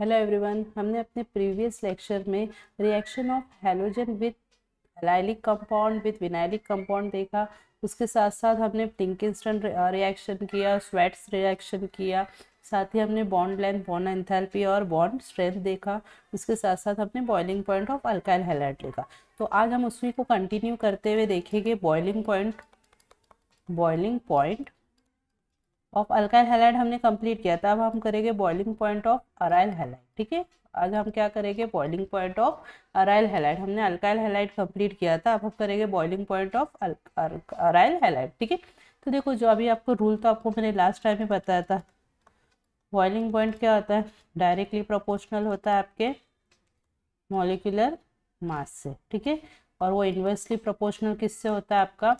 Hello everyone हमने अपने previous lecture में reaction of halogen with allylic compound with vinylic compound देखा उसके साथ साथ हमने टिंकिस्टन रिएक्शन किया स्वेट्स रिएक्शन किया साथ ही हमने बॉन्ड लेंथ बॉन्ड एंथैल्पी और बॉन्ड स्ट्रेंथ देखा उसके साथ साथ हमने boiling point of alkyl halide देखा तो आज हम उसी को कंटिन्यू करते हुए देखेंगे boiling point boiling point of alkyl halide हमने कंप्लीट किया था अब हम करेंगे boiling point of aryl halide ठीक है आज हम क्या करेंगे boiling point of aryl halide हमने अल्काइल हेलाइड कंप्लीट किया था अब हम करेंगे boiling point of aryl halide ठीक है तो देखो जो अभी आपको रूल तो आपको मैंने लास्ट टाइम ही बताया था बॉइलिंग पॉइंट क्या होता है डायरेक्टली प्रोपोर्शनल होता है आपके मोलिकुलर मास से ठीक है और वो इन्वर्सली प्रोपोर्शनल किससे होता है आपका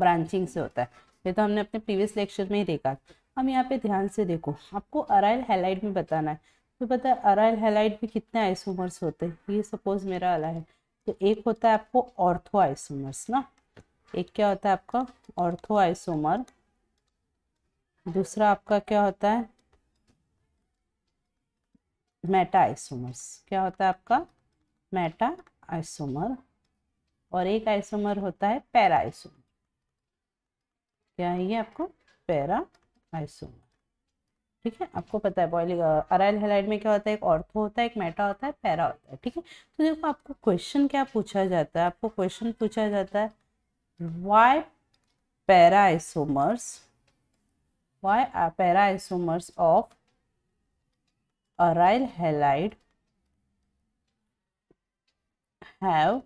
ब्रांचिंग से होता है ये तो हमने अपने प्रीवियस लेक्चर में ही देखा हम यहाँ पे ध्यान से देखो आपको अराइल हेलाइट में बताना है तो पता है अराइल हेलाइट में कितने आइसोमर्स होते हैं ये सपोज मेरा अला है तो एक होता है आपको ऑर्थो आइसोमर्स ना एक क्या होता है आपका ऑर्थो आइसोमर दूसरा आपका क्या होता है मेटा आइसोमर्स क्या होता है आपका मेटा आइसोमर और एक आइसोमर होता है पैरा आइसोमर क्या है ये आपको पैरा आइसोमर ठीक है आपको पता है बॉयलिंग अराइल हेलाइड में क्या होता है एक ऑर्थो होता है एक मेटा होता है पैरा होता है ठीक है तो देखो आपको क्वेश्चन क्या पूछा जाता है आपको क्वेश्चन पूछा जाता है why para isomers why para isomers of aryl halide have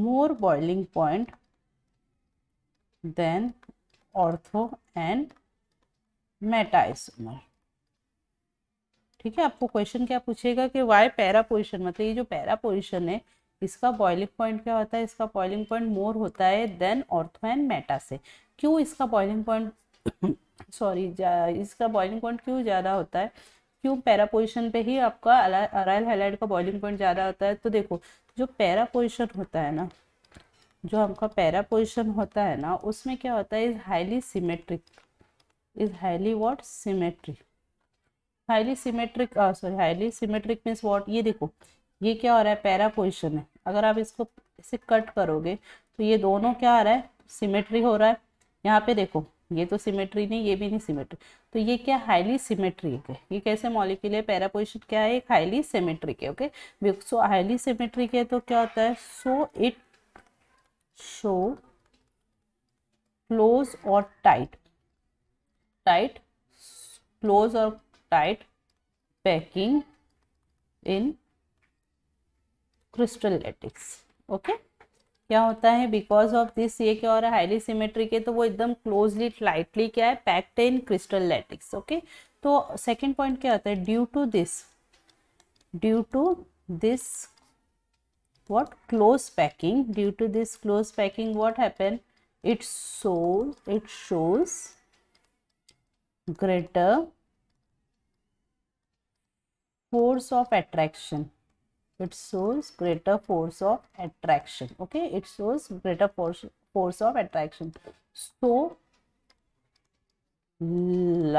more boiling point than ortho and metaisomers. ठीक है आपको क्वेश्चन क्या पूछेगा कि वाई पैरा पोजिशन मतलब ये जो पैरा पोजिशन है इसका बॉइलिंग पॉइंट क्या होता है इसका बॉइलिंग पॉइंट मोर होता है देन ऑर्थो एंड मेटा से क्यों इसका बॉइलिंग पॉइंट सॉरी इसका बॉइलिंग पॉइंट क्यों ज़्यादा होता है क्यों पैरा पोजिशन पे ही आपका अराइल हाइलाइट का बॉइलिंग पॉइंट ज़्यादा होता है तो देखो जो पैरा पोजिशन होता है ना जो हमका पैरा पोजिशन होता है ना उसमें क्या होता है is highly symmetric is highly what symmetric highly symmetric sorry highly symmetric means what ये देखो ये क्या हो रहा है पैरा पोजिशन है अगर आप इसको इसे कट करोगे तो ये दोनों क्या आ रहा है सिमेट्री हो रहा है यहाँ पे देखो ये तो सिमेट्री नहीं ये भी नहीं सिमेट्री तो ये क्या हाईली सिमेट्रिक है ये कैसे मॉलिक्यूल है पैरा पोजिशन क्या है एक हाईली सिमेट्रिक है ओके सो हाईली सिमेट्रिक है तो क्या होता है सो इट शो क्लोज और टाइट टाइट क्लोज और tight packing in crystal lattice okay क्या होता है बिकॉज ऑफ दिस ये क्या हो रहा है हाईली सिमेट्रिक है तो वो एकदम क्लोजली टाइटली क्या है packed in crystal lattice okay तो सेकेंड पॉइंट क्या होता है due to this due to this what close packing due to this close packing what happened it shows it shows greater force of attraction it shows greater force of attraction okay it shows greater force force of attraction so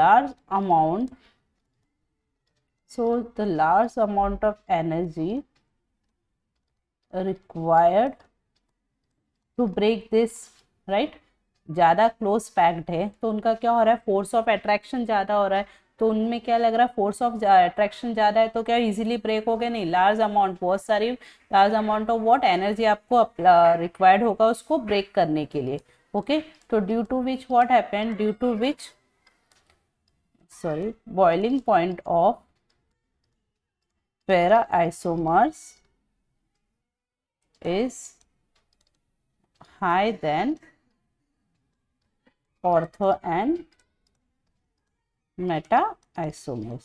large amount so the large amount of energy required to break this right ज़्यादा close packed है तो उनका क्या हो रहा है force of attraction ज़्यादा हो रहा है तो उनमें क्या लग रहा है फोर्स ऑफ अट्रैक्शन ज़्यादा है तो क्या इजीली ब्रेक हो गए नहीं लार्ज अमाउंट बहुत सारी large amount of what energy आपको रिक्वायर्ड होगा उसको ब्रेक करने के लिए ओके तो due to which what happen due to which sorry boiling point of para isomers is high than ortho and meta isomers.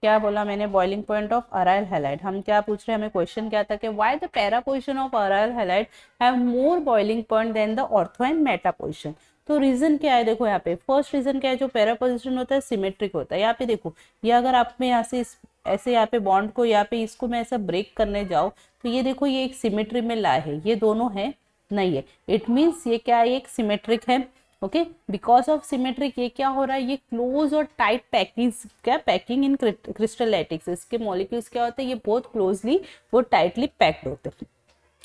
क्या बोला मैंने boiling point of aryl halide हम क्या पूछ रहे हैं हमें क्वेश्चन क्या था कि why the para position of aryl halide have more boiling point than the ortho and meta position तो रीजन क्या है देखो यहाँ पे फर्स्ट रीजन क्या है जो पैरा पोजिशन होता है सिमेट्रिक होता है यहाँ पे देखो ये यह अगर आप में यहाँ से ऐसे यहाँ पे बॉन्ड को यहाँ पे इसको मैं ऐसा ब्रेक करने जाऊँ तो ये देखो ये एक सिमेट्री में ला है ये दोनों है नहीं है इट मीन्स ये क्या है एक सिमेट्रिक है ओके बिकॉज ऑफ सिमेट्रिक ये क्या हो रहा है ये क्लोज और टाइट पैकिंग क्या पैकिंग इन क्रिस्टलैटिक्स इसके मॉलिक्यूल्स क्या होते हैं ये बहुत क्लोजली वो टाइटली पैक्ड होते हैं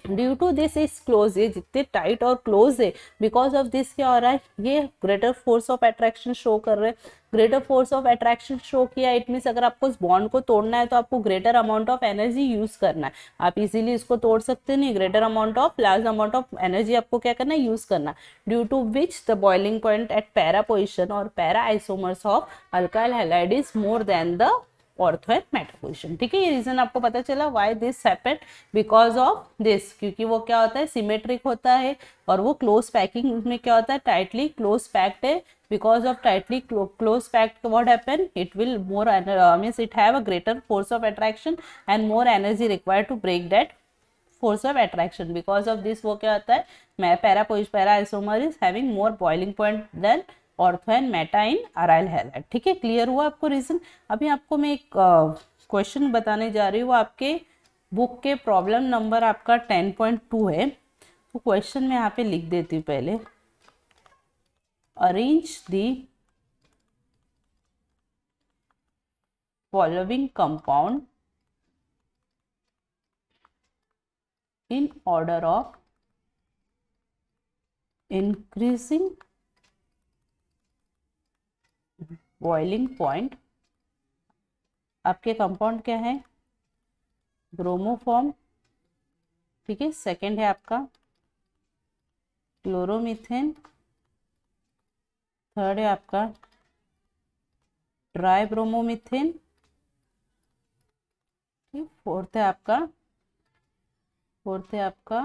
due to this is close ये जितने टाइट और क्लोज है बिकॉज ऑफ दिस क्या हो रहा है ये greater force of attraction show कर रहे हैं greater force of attraction show किया इट मीन्स अगर आपको इस बॉन्ड को तोड़ना है तो आपको greater amount of energy use करना है आप इजीली इसको तोड़ सकते नहीं greater amount of large amount of energy आपको क्या करना है यूज करना due to which the boiling point at para position और para isomers of alkyl halide is more than the ortho and meta position ठीक है ये रीजन आपको पता चला why this happened because of this क्योंकि वो क्या होता है सिमेट्रिक होता है और वो क्लोज पैकिंग में क्या होता है टाइटली क्लोज पैक्ड है because of tightly close packed what happen it will more means it have a greater force of attraction and more energy require to break that force of attraction because of this वो क्या होता है para pos para isomer is having more boiling point than ortho and meta in aryl halide ठीक है clear हुआ आपको reason अभी आपको मैं एक क्वेश्चन बताने जा रही हूँ आपके बुक के प्रॉब्लम नंबर आपका टेन पॉइंट टू है तो क्वेश्चन मैं यहाँ पे लिख देती हूँ पहले arrange the following compound in order of increasing boiling point आपके कंपाउंड क्या है ब्रोमोफॉर्म ठीक है सेकेंड है आपका क्लोरोमिथेन थर्ड है आपका ड्राई ब्रोमोमिथेन ठीक फोर्थ है आपका फोर्थ है आपका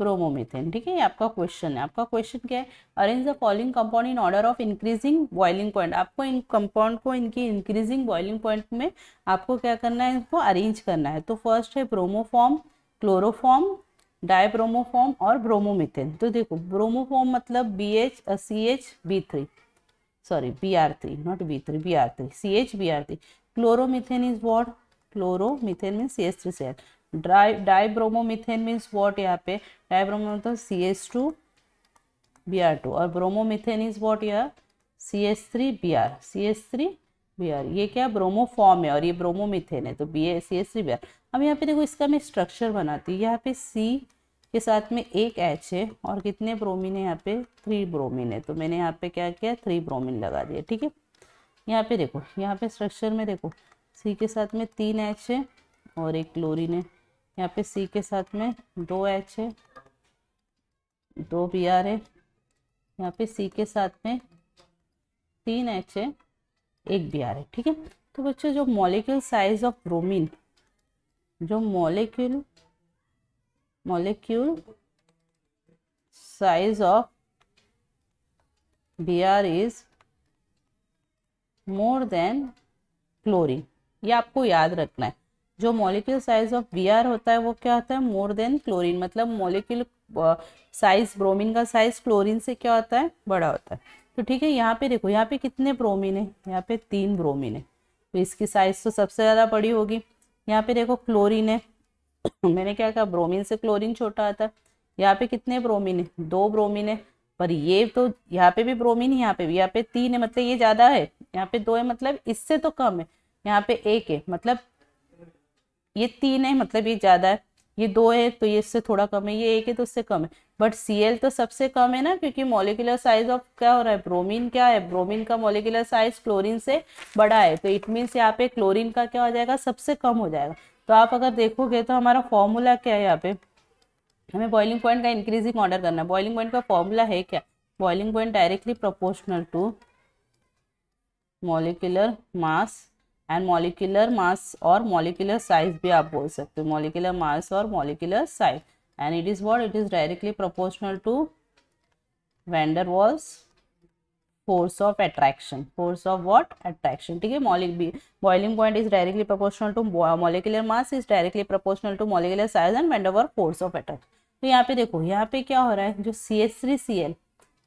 ब्रोमोमेथेन ठीक है आपका क्वेश्चन है आपका क्वेश्चन क्या है arrange the following compound in order of increasing boiling point आपको इन कंपाउंड को इनकी इंक्रीजिंग बॉइलिंग पॉइंट में आपको क्या करना है इनको अरेंज करना है तो फर्स्ट है ब्रोमोफॉर्म क्लोरोफॉर्म डायब्रोमोफॉर्म और ब्रोमोमेथेन तो देखो ब्रोमोफॉर्म मतलब B H C H B three sorry B R three not B three B R three C H B R three chloromethane is what chloromethane mean C H three C H dry dibromomethane means what यहाँ पे dibromo मतलब C S two B R two और bromomethane is what यार C S three B R C S three B R ये क्या bromo form है और ये ब्रोमोमिथेन है तो B A C S three B R अब यहाँ पे देखो इसका मैं स्ट्रक्चर बनाती हूँ यहाँ पे सी के साथ में एक एच है और कितने ब्रोमिन है यहाँ पे थ्री ब्रोमिन है तो मैंने यहाँ पे क्या किया थ्री ब्रोमिन लगा दिया ठीक है यहाँ पे देखो यहाँ पे स्ट्रक्चर में देखो सी के साथ में तीन एच है और एक क्लोरीन है यहाँ पे सी के साथ में दो एच है दो बी आर है यहाँ पे सी के साथ में तीन एच है एक बी आर है ठीक है तो बच्चों जो मॉलिक्यूल साइज ऑफ ब्रोमीन जो molecule molecule of B R is more than chlorine ये आपको याद रखना है जो मॉलिक्यूल साइज ऑफ बी होता है वो क्या होता है मोर देन क्लोरीन मतलब मॉलिक्यूल साइज ब्रोमीन का साइज क्लोरीन से क्या होता है बड़ा होता है तो ठीक है यहाँ पे देखो यहाँ पे कितने ब्रोमीन है यहाँ पे तीन ब्रोमीन है तो इसकी साइज तो सबसे ज़्यादा बड़ी होगी यहाँ पे देखो क्लोरीन है मैंने क्या कहा ब्रोमीन से क्लोरीन छोटा आता है यहाँ पे कितने ब्रोमीन है दो ब्रोमीन है पर ये तो यहाँ पे भी ब्रोमीन यहाँ पे भी यहाँ पे तीन है मतलब ये ज़्यादा है यहाँ पे दो है मतलब इससे तो कम है यहाँ पे एक है मतलब ये तीन है मतलब ये ज़्यादा है ये दो है तो ये इससे थोड़ा कम है ये एक है तो इससे कम है बट सी तो सबसे कम है ना क्योंकि मोलिकुलर साइज ऑफ क्या हो रहा है ब्रोमीन क्या है ब्रोमीन का मोलिकुलर साइज क्लोरीन से बड़ा है तो इट मीन्स यहाँ पे क्लोरीन का क्या हो जाएगा सबसे कम हो जाएगा तो आप अगर देखोगे तो हमारा फॉर्मूला क्या है यहाँ पे हमें बॉइलिंग पॉइंट का इंक्रीजिंग ऑर्डर करना है बॉइलिंग पॉइंट का फॉर्मूला है क्या boiling point directly proportional to molecular mass and molecular mass और मॉलिकुलर साइज भी आप बोल सकते हो मॉलिकुलर मास और molecular size and it is what it is directly proportional to van der Waals force of attraction force of what attraction ठीक है मॉलिक boiling point is directly proportional to molecular mass is directly proportional to molecular size and van der force of attraction तो यहाँ पे देखो यहाँ पे क्या हो रहा है जो C S three C L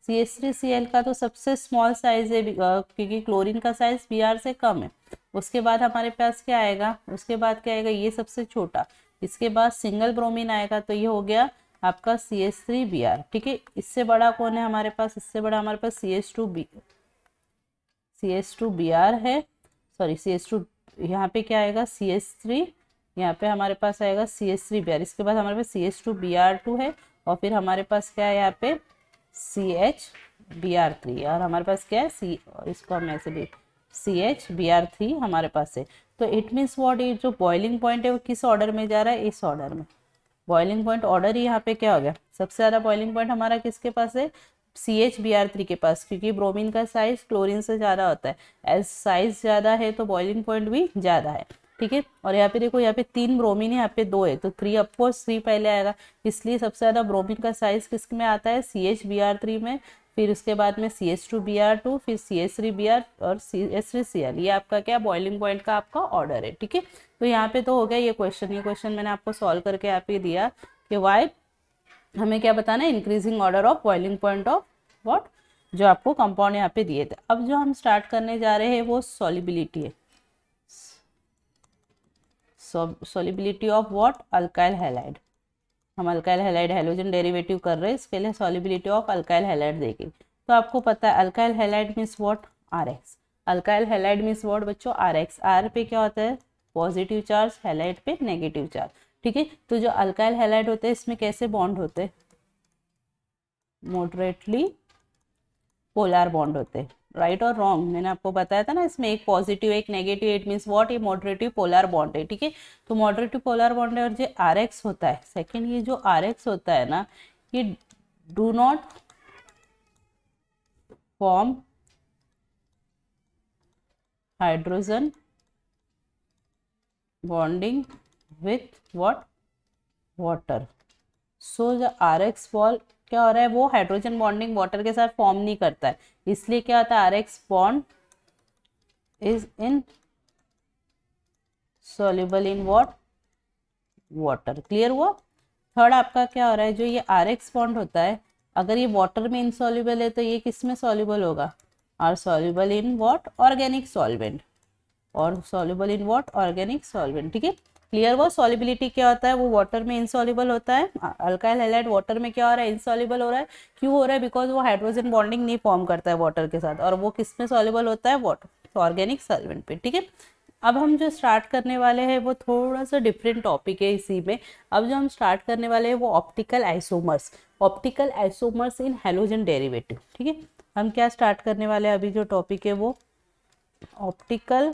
C S three C L का तो सबसे स्मॉल साइज है क्योंकि क्लोरीन का साइज बी आर से कम है उसके बाद हमारे पास क्या आएगा उसके बाद क्या आएगा ये सबसे छोटा इसके बाद सिंगल ब्रोमीन आएगा तो ये हो गया आपका C S three B R ठीक है इससे बड़ा कौन है हमारे पास इससे बड़ा हमारे पास C S two B C S two B R है सॉरी सी एस टू यहाँ पे क्या आएगा सी एस थ्री यहाँ पे हमारे पास आएगा C S three B R इसके बाद हमारे पास C S two B R two है और फिर हमारे पास क्या है यहाँ पे C H B R three और हमारे पास क्या है सी इसको हम ऐसे भी C H B R three हमारे पास है तो इट मीन्स वॉट ये जो बॉइलिंग पॉइंट है वो किस ऑर्डर में जा रहा है इस ऑर्डर में बॉइलिंग पॉइंट ऑर्डर ही यहाँ पे क्या हो गया सबसे ज़्यादा बॉइलिंग पॉइंट हमारा किसके पास है C H B R three के पास क्योंकि ब्रोमीन का साइज क्लोरीन से ज़्यादा होता है एज साइज ज़्यादा है तो बॉइलिंग पॉइंट भी ज़्यादा है ठीक है और यहाँ पे देखो यहाँ पे तीन ब्रोमीन है यहाँ पे दो है तो थ्री अपकोर्स थ्री पहले आएगा इसलिए सबसे ज़्यादा ब्रोमीन का साइज किस में आता है C H B R three में फिर उसके बाद में C S two B R two फिर C S three B R और C S three C L ये आपका क्या बॉइलिंग पॉइंट का आपका ऑर्डर है ठीक है तो यहाँ पे तो हो गया ये क्वेश्चन ये क्वेश्चन मैंने आपको सॉल्व करके आप ये दिया कि वाई हमें क्या बताना है increasing order of boiling point of what जो आपको कंपाउंड यहाँ पे दिए थे अब जो हम स्टार्ट करने जा रहे हैं वो सॉलिबिलिटी है solubility of what alkyl halide हम अल्काइल हेलाइड हेलोजन डेरिवेटिव कर रहे हैं इसके लिए सॉलिबिलिटी ऑफ अल्काइल हेलाइड देखें तो आपको पता है alkyl halide means what R X alkyl halide means what बच्चों आर एक्स आर पे क्या होता है पॉजिटिव चार्ज हेलाइड पे नेगेटिव चार्ज ठीक है तो जो अल्काइल हेलाइड होते हैं इसमें कैसे बॉन्ड होते हैं मोडरेटली पोलार बॉन्ड होते हैं राइट और रॉन्ग मैंने आपको बताया था ना इसमें एक पॉजिटिव एक नेगेटिव इट मीन्स वॉट ये मॉडरेटिव पोलर बॉन्ड है ठीक है तो मॉडरेटिव पोलर बॉन्ड है और जो आर होता है सेकेंड ये जो आर होता है ना ये do not form hydrogen with what what so the R X wall क्या हो रहा है वो हाइड्रोजन बॉन्डिंग वाटर के साथ फॉर्म नहीं करता है इसलिए क्या होता है R X bond is insoluble in what water clear हुआ थर्ड आपका क्या हो रहा है जो ये आर एक्स बॉन्ड होता है अगर ये वाटर में इनसॉल्यूबल है तो ये किस में सॉल्यूबल होगा R soluble in what organic solvent और soluble in what organic solvent ठीक है क्लियर वो सॉलिबिलिटी क्या होता है वो वाटर में इंसॉलिबल होता है अल्काइल हेलाइड वाटर में क्या हो रहा है इंसॉलिबल हो रहा है क्यों हो रहा है बिकॉज वो हाइड्रोजन बॉन्डिंग नहीं फॉर्म करता है वाटर के साथ और वो किस में सॉलिबल होता है वाटर ऑर्गेनिक सॉल्वेंट पे ठीक है अब हम जो स्टार्ट करने वाले हैं वो थोड़ा सा डिफरेंट टॉपिक है इसी में अब जो हम स्टार्ट करने वाले हैं वो optical isomers optical isomers in halogen derivative ठीक है हम क्या स्टार्ट करने वाले हैं अभी जो टॉपिक है वो optical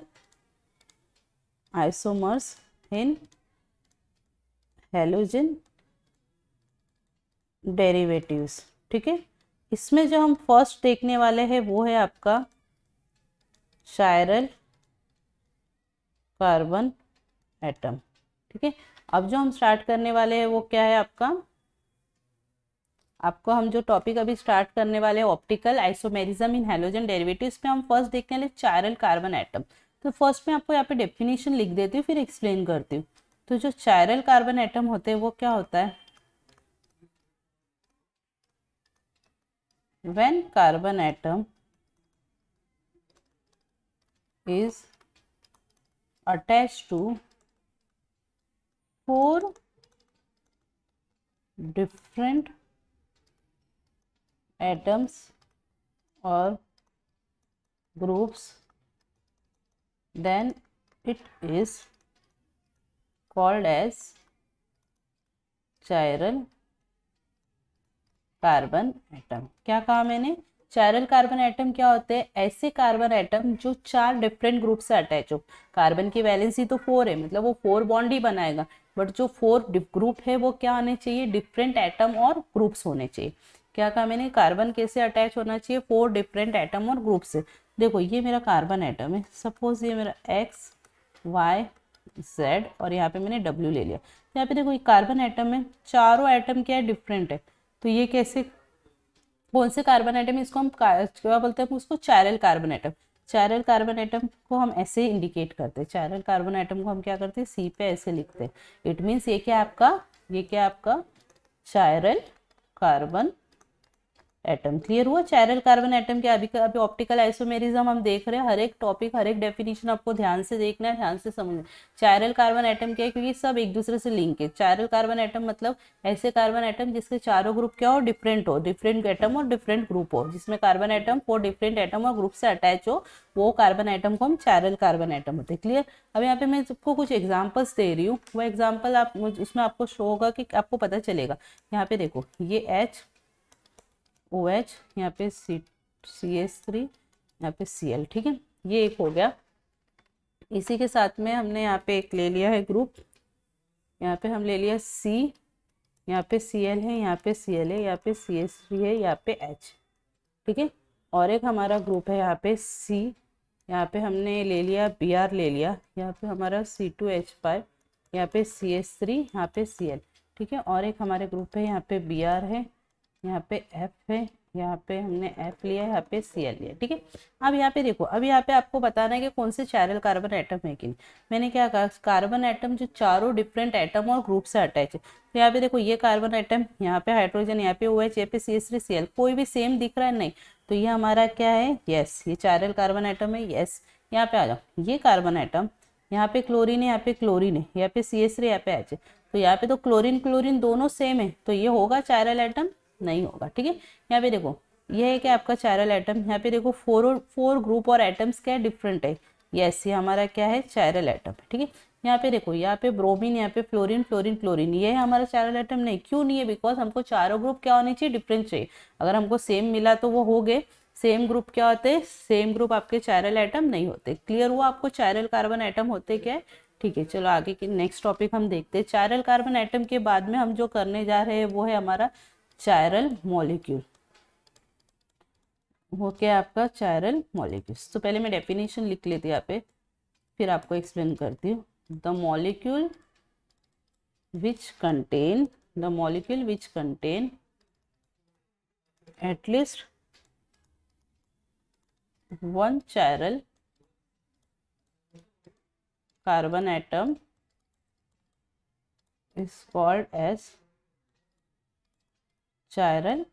isomers in halogen derivatives ठीक है इसमें जो हम फर्स्ट देखने वाले हैं वो है आपका शायरल कार्बन एटम ठीक है अब जो हम स्टार्ट करने वाले हैं वो क्या है आपका आपको हम जो टॉपिक अभी स्टार्ट करने वाले हैं optical isomerism in halogen derivatives पे हम फर्स्ट देखने वाले चायरल कार्बन एटम तो फर्स्ट में आपको यहाँ पे डेफिनेशन लिख देती हूँ फिर एक्सप्लेन करती हूँ तो जो चायरल कार्बन एटम होते हैं वो क्या होता है when carbon atom is attach to four different atoms और groups then it is called as chiral carbon atom क्या कहा मैंने चैरल कार्बन एटम क्या होते हैं ऐसे कार्बन एटम जो चार डिफरेंट ग्रुप से अटैच हो कार्बन की वैलेंसी तो फोर है मतलब वो फोर बॉन्ड ही बनाएगा बट जो फोर ग्रुप है वो क्या होने चाहिए डिफरेंट एटम और ग्रुप्स होने चाहिए क्या कहा मैंने कार्बन कैसे अटैच होना चाहिए फोर डिफरेंट एटम और ग्रुप से देखो ये मेरा कार्बन एटम है सपोज ये मेरा एक्स वाई जेड और यहाँ पे मैंने डब्ल्यू ले लिया तो यहाँ पे देखो ये कार्बन एटम है चारों एटम क्या है डिफरेंट है तो ये कैसे कौन से कार्बन एटम इसको हम क्या बोलते हैं उसको chiral carbon atom chiral carbon atom को हम ऐसे इंडिकेट करते हैं चायरल कार्बन एटम को हम क्या करते हैं सी पे ऐसे लिखते हैं इट मीन्स ये क्या आपका ये क्या आपका चायरल कार्बन एटम क्लियर हुआ चैरल कार्बन एटम के अभी अभी ऑप्टिकल आइसोमेरिज्म हम देख रहे हैं हर एक टॉपिक हर एक डेफिनेशन आपको ध्यान से देखना है ध्यान से समझना चैरल कार्बन एटम क्या है क्योंकि सब एक दूसरे से लिंक है चैरल कार्बन एटम मतलब ऐसे कार्बन एटम जिसके चारों ग्रुप क्या हो डिफरेंट हो डिफरेंट एटम और डिफरेंट ग्रुप हो जिसमें carbon atom four different atom और ग्रुप से अटैच हो वो कार्बन एटम को हम चैरल कार्बन एटम होते क्लियर अब यहाँ पे मैं सबको कुछ एग्जाम्पल्स दे रही हूँ वो एग्जाम्पल आप उसमें आपको शो होगा कि आपको पता चलेगा यहाँ पे देखो ये एच ओ एच यहाँ पे सी सी एस थ्री यहाँ पे सी एल ठीक है ये एक हो गया इसी के साथ में हमने यहाँ पे एक ले लिया है ग्रुप यहाँ पे हम ले लिया सी यहाँ पे सी एल है यहाँ पे सी एल है यहाँ पे सी एस थ्री है यहाँ पे एच ठीक है और एक हमारा ग्रुप है यहाँ पे सी यहाँ पे हमने ले लिया बी आर ले लिया यहाँ पे हमारा सी टू एच फाइव यहाँ पे सी एस थ्री यहाँ पे सी एल ठीक है और एक हमारे ग्रुप है यहाँ पे बी आर है यहाँ पे एफ है यहाँ पे हमने एफ लिया यहाँ पे सी एल लिया ठीक है अब यहाँ पे देखो अब यहाँ पे आपको बताना है कि कौन से चैरल कार्बन आइटम है कि नहीं मैंने क्या कहा कार्बन आइटम जो चारों डिफरेंट आइटम और ग्रुप से अटैच है तो यहाँ पे देखो ये कार्बन आइटम यहाँ पे हाइड्रोजन यहाँ पे ओ एच यहाँ पे C S three C L कोई भी सेम दिख रहा है नहीं तो ये हमारा क्या है येस ये चैरल कार्बन आइटम है येस यहाँ पे आ जाओ ये कार्बन आइटम यहाँ पे क्लोरिन है यहाँ पे क्लोरिन है यहाँ पे सी एस थ्री यहाँ पे एच है तो यहाँ पे तो क्लोरिन क्लोरिन दोनों सेम है तो ये होगा चैरल आइटम नहीं होगा ठीक है यहाँ पे देखो यह है क्या आपका चायरल एटम यहाँ पे देखो फोर और फोर ग्रुप और एटम्स क्या डिफरेंट है यस ये हमारा क्या है चायरल एटम ठीक है यहाँ पे देखो यहाँ पे ब्रोमीन यहाँ पे फ्लोरिन फ्लोरिन क्लोरिन ये है हमारा चारल आइटम नहीं क्यों नहीं है बिकॉज हमको चारों ग्रुप क्या होने चाहिए डिफरेंट चाहिए अगर हमको सेम मिला तो वो हो गए सेम ग्रुप क्या होते हैं सेम ग्रुप आपके चायरल आइटम नहीं होते क्लियर हुआ आपको चायरल कार्बन आइटम होते क्या ठीक है चलो आगे की नेक्स्ट टॉपिक हम देखते हैं चायरल कार्बन आइटम के बाद में हम जो करने जा रहे हैं वो है हमारा चायरल मॉलिक्यूल हो है आपका चायरल मॉलिक्यूल तो पहले मैं डेफिनेशन लिख लेती यहाँ पे फिर आपको एक्सप्लेन करती हूँ the molecule which contain the molecule which contain at least one chiral carbon atom is called as chiral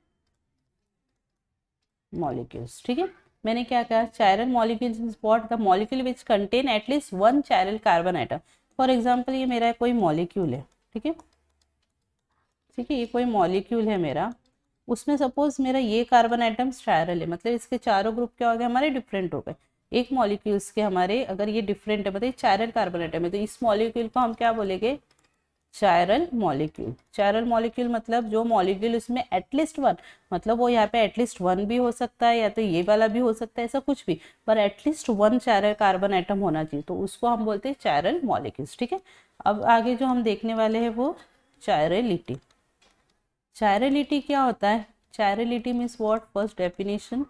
molecules ठीक है मैंने क्या कहा chiral molecules is what the molecule which contain at least one chiral carbon atom for example ये मेरा कोई molecule है ठीक है ठीक है ये कोई मॉलिक्यूल है मेरा उसमें सपोज मेरा ये कार्बन आइटम चायरल है मतलब इसके चारों ग्रुप क्या हो गए हमारे डिफरेंट हो गए एक मॉलिक्यूल्स के हमारे अगर ये डिफरेंट है मतलब चायरल कार्बन आइटम है तो इस मॉलिक्यूल को हम क्या बोलेंगे चायरल मॉलिक्यूल चायरल मॉलिक्यूल मतलब जो मॉलिक्यूल इसमें एटलीस्ट वन मतलब वो यहाँ पे एटलीस्ट वन भी हो सकता है या तो ये वाला भी हो सकता है ऐसा कुछ भी पर at least one chiral carbon atom होना चाहिए तो उसको हम बोलते हैं चायरल मॉलिक्यूल्स ठीक है अब आगे जो हम देखने वाले हैं वो चायरलिटी चायरलिटी क्या होता है chirality means what first definition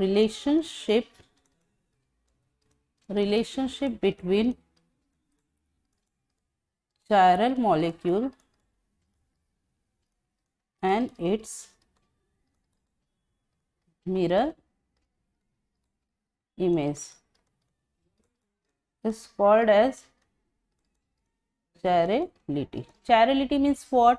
relationship relationship between chiral molecule and its mirror image is called as chirality chirality means what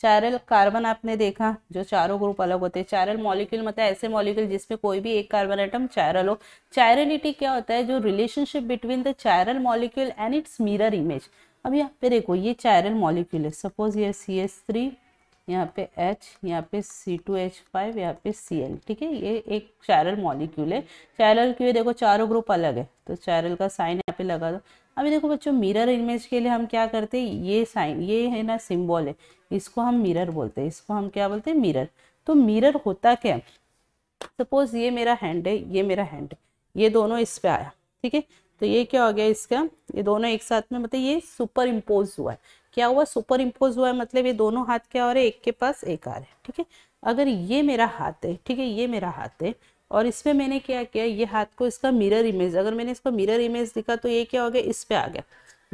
chiral carbon आपने देखा जो चारों ग्रुप अलग होते हैं चैरल मॉलिक्यूल मतलब ऐसे मॉलिक्यूल जिसमें कोई भी एक कार्बन आइटम चैरल हो चैरेलिटी क्या होता है जो relationship between the chiral molecule and its mirror image अब यहाँ पे देखो ये चायरल मॉलिक्यूल है सपोज ये सी एस थ्री यहाँ पे H यहाँ पे सी टू एच फाइव यहाँ पे सी एल ठीक है ये एक चायरल मॉलिक्यूल है चायरल लिए देखो चारों ग्रुप अलग है तो चायरल का साइन यहाँ पे लगा दो अभी देखो बच्चों मिरर इमेज के लिए हम क्या करते हैं ये साइन ये है ना सिम्बॉल है इसको हम मिरर बोलते हैं इसको हम क्या बोलते हैं मिरर तो मिरर होता क्या सपोज ये मेरा हैंड है ये मेरा हैंड है ये दोनों इस पे आया ठीक है तो ये क्या हो गया इसका ये दोनों एक साथ में मतलब ये सुपर इम्पोज हुआ है क्या हुआ सुपर इम्पोज हुआ है मतलब ये दोनों हाथ क्या हो रहे हैं एक के पास एक आ रहे हैं ठीक है अगर ये मेरा हाथ है ठीक है ये मेरा हाथ है और इस पर मैंने क्या किया ये हाथ को इसका मिरर इमेज अगर मैंने इसको मिरर इमेज दिखा तो ये क्या हो गया इस पर आ गया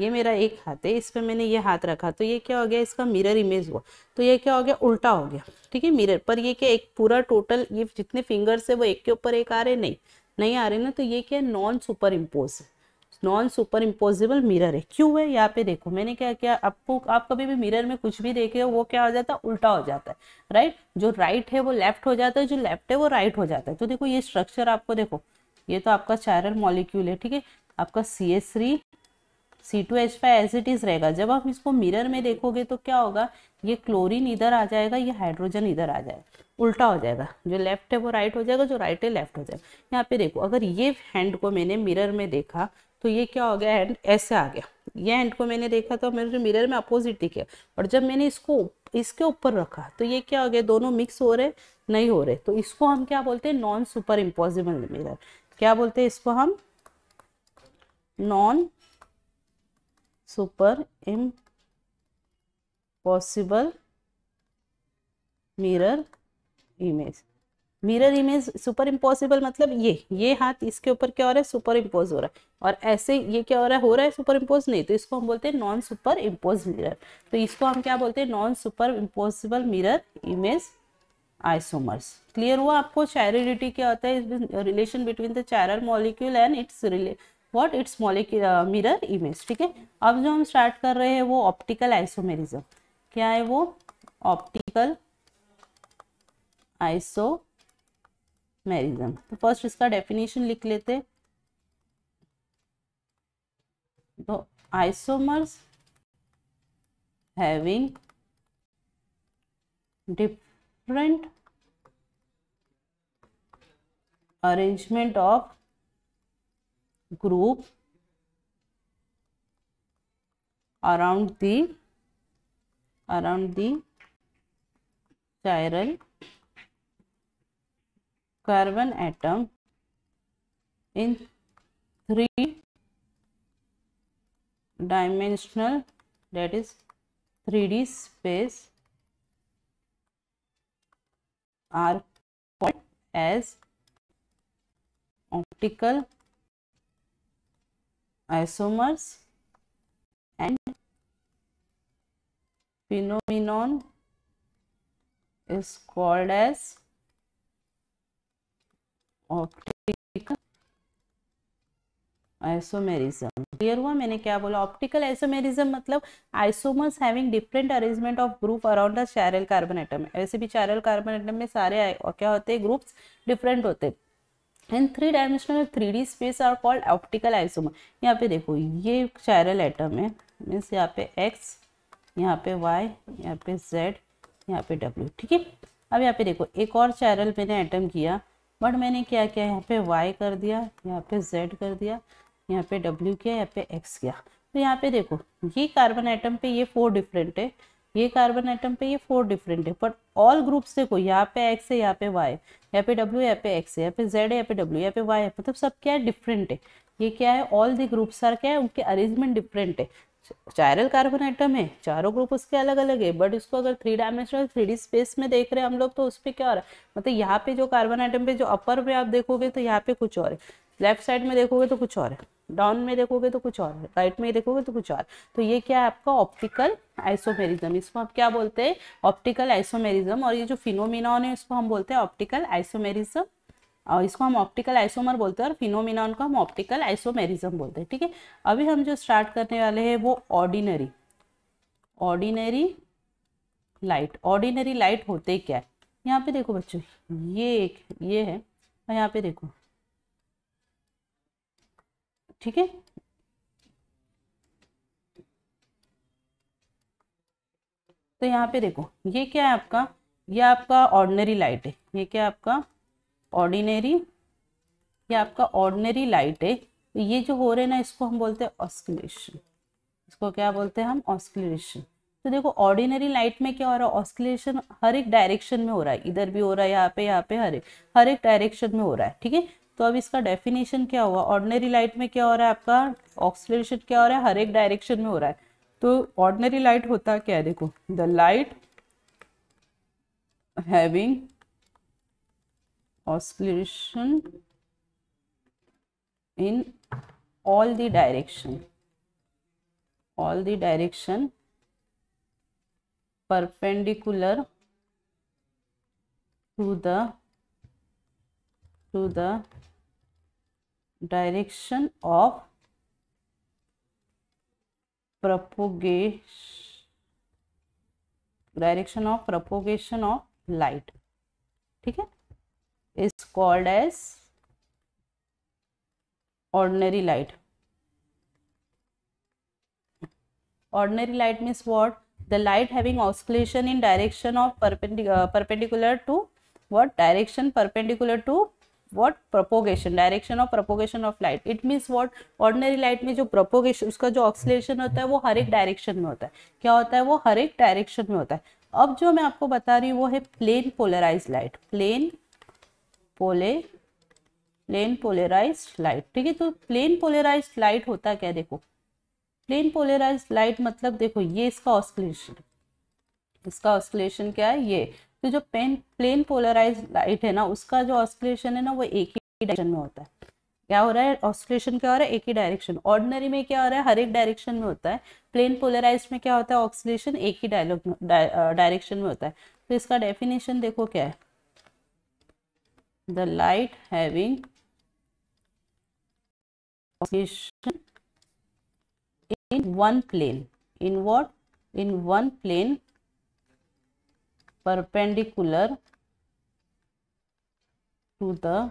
ये मेरा एक हाथ है इस पर मैंने ये हाथ रखा तो ये क्या हो गया इसका मिरर इमेज हुआ तो ये क्या हो गया उल्टा हो गया ठीक है मिरर पर ये क्या एक पूरा टोटल ये जितने फिंगर्स है वो एक के ऊपर एक आ रहे नहीं नहीं आ रहे ना तो ये क्या नॉन सुपर इम्पोज है नॉन सुपर इम्पोजिबल मिरर है क्यों है यहाँ पे देखो मैंने क्या किया आपको आप कभी भी मिरर में कुछ भी देखे वो क्या हो जाता है उल्टा हो जाता है राइट जो राइट है वो लेफ्ट हो जाता है जो लेफ्ट है वो राइट हो जाता है तो देखो ये स्ट्रक्चर आपको देखो ये तो आपका चायरल मॉलिक्यूल है ठीक है आपका C S three C two H five as it is रहेगा जब आप इसको मिरर में देखोगे तो क्या होगा ये क्लोरीन इधर आ जाएगा ये हाइड्रोजन इधर आ जाएगा उल्टा हो जाएगा जो लेफ्ट है वो राइट हो जाएगा जो राइट है लेफ्ट हो जाएगा यहाँ पे देखो अगर ये हैंड को मैंने मिरर में देखा तो ये क्या हो गया एंड ऐसे आ गया ये एंड को मैंने देखा तो मेरे जो मिरर में अपोजिट दिखे और जब मैंने इसको इसके ऊपर रखा तो ये क्या हो गया दोनों मिक्स हो रहे नहीं हो रहे तो इसको हम क्या बोलते हैं नॉन सुपर इम्पॉसिबल मिरर क्या बोलते हैं इसको हम non super impossible mirror image mirror image super impossible मतलब ये ये हाथ इसके ऊपर क्या हो रहा है सुपर इम्पोज हो रहा है और ऐसे ये क्या हो रहा है हो रहा है सुपर इम्पोज नहीं तो इसको हम बोलते हैं नॉन सुपर इम्पोज मिरर तो इसको हम क्या बोलते हैं non super impossible mirror image isomers clear हुआ आपको चायरिटी क्या होता है relation between the chiral molecule and its रिले what its molecule mirror image ठीक है अब जो हम स्टार्ट कर रहे हैं वो ऑप्टिकल आइसोमेरिज्म क्या है वो ऑप्टिकल आइसो मैरिज्म तो फर्स्ट इसका डेफिनेशन लिख लेते तो isomers having different arrangement of group around the around the chiral carbon atom in three dimensional that is 3D space are called as optical isomers and phenomenon is called as optical isomerism clear हुआ मैंने क्या बोला optical isomerism मतलब isomers having different arrangement of group around the chiral carbon atom ऐसे भी चैरल carbon atom में सारे क्या होते हैं ग्रुप्स डिफरेंट होते हैं and three dimensional three D space are called optical isomer यहाँ पे देखो ये चैरल एटम है मीन्स यहाँ पे एक्स यहाँ पे वाई यहाँ पे जेड यहाँ पे डब्ल्यू ठीक है अब यहाँ पे देखो एक और चैरल मैंने एटम किया बट मैंने क्या किया यहाँ पे y कर दिया यहाँ पे z कर दिया यहाँ पे w किया यहाँ पे x किया तो यहाँ पे देखो ये कार्बन आइटम पे ये फोर डिफरेंट है ये कार्बन आइटम पे ये फोर डिफरेंट है बट ऑल ग्रुप्स देखो यहाँ पे एक्स है यहाँ पे वाई यहाँ पे डब्ल्यू यहाँ पे एक्स है यहाँ पे जेड है यहाँ पे डब्ल्यू यहाँ पे वाई है मतलब सब क्या है डिफरेंट है ये क्या है ऑल दी ग्रुप्स आर क्या है उनके अरेंजमेंट डिफरेंट है चायरल कार्बन आइटम है चारों ग्रुप उसके अलग अलग है बट इसको अगर थ्री डायमेंशनल थ्री स्पेस में देख रहे हैं हम लोग तो उस पर क्या हो रहा है मतलब यहाँ पे जो कार्बन आइटम पे जो अपर में आप देखोगे तो यहाँ पे कुछ और है लेफ्ट साइड में देखोगे तो कुछ और है डाउन में देखोगे तो कुछ और है राइट में देखोगे तो कुछ और तो ये क्या है आपका ऑप्टिकल आइसोमेरिज्म इसको आप क्या बोलते हैं ऑप्टिकल आइसोमेरिज्म और ये जो फिनोमिनॉन है इसको हम बोलते हैं ऑप्टिकल आइसोमेरिज्म और इसको हम ऑप्टिकल आइसोमर बोलते हैं और फिनोमिनॉन को हम ऑप्टिकल आइसोमेरिज्म बोलते हैं ठीक है अभी हम जो स्टार्ट करने वाले हैं वो ordinary ordinary light ordinary light होते क्या है यहाँ पे देखो बच्चों ये एक ये है और यहाँ पे देखो ठीक है तो यहाँ पे देखो ये क्या है आपका ये आपका ऑर्डिनरी लाइट है ये क्या आपका ऑर्डिनरी ये आपका ऑर्डिनरी लाइट है तो ये जो हो रहे ना इसको हम बोलते हैं ऑस्किलेशन इसको क्या बोलते हैं हम ऑस्किलेशन तो देखो ऑर्डिनरी लाइट में क्या हो रहा है ऑस्किलेशन हर एक डायरेक्शन में हो रहा है इधर भी हो रहा है यहाँ पे यहाँ पे हर एक हर एक डायरेक्शन में हो रहा है ठीक है तो अब इसका डेफिनेशन क्या हुआ ऑर्डिनरी लाइट में क्या हो रहा है आपका ऑक्सीलेशन क्या हो रहा है हर एक डायरेक्शन में हो रहा है तो ऑर्डिनरी लाइट होता क्या है देखो the light having oscillation in all the direction all the direction perpendicular to the to the direction of propagation direction of propagation of light ठीक है is called as ordinary light. Ordinary light means what? The light having oscillation in direction of perpendic uh, perpendicular to what? Direction perpendicular to what? Propagation. Direction of propagation of light. It means what? Ordinary light में जो propagation उसका जो oscillation होता है वो हर एक direction में होता है क्या होता है वो हर एक direction में होता है अब जो मैं आपको बता रही हूँ वो है plane polarize light plane pole plane polarize light ठीक है तो प्लेन पोलराइज लाइट होता क्या देखो प्लेन पोलराइज लाइट मतलब देखो ये इसका ऑस्कुलेशन इसका ऑस्कुलेशन क्या है ये तो जो पेन प्लेन पोलराइज लाइट है ना उसका जो ऑस्कुलेशन है ना वो एक ही डायरेक्शन में होता है क्या हो रहा है ऑस्कुलेशन क्या हो रहा है एक ही डायरेक्शन ऑर्डनरी में क्या हो रहा है हर एक डायरेक्शन में होता है प्लेन पोलराइज में क्या होता है ऑक्सीलेशन एक ही डायरेक्शन में होता है तो इसका डेफिनेशन देखो क्या है the light having position in one plane in what in one plane perpendicular to the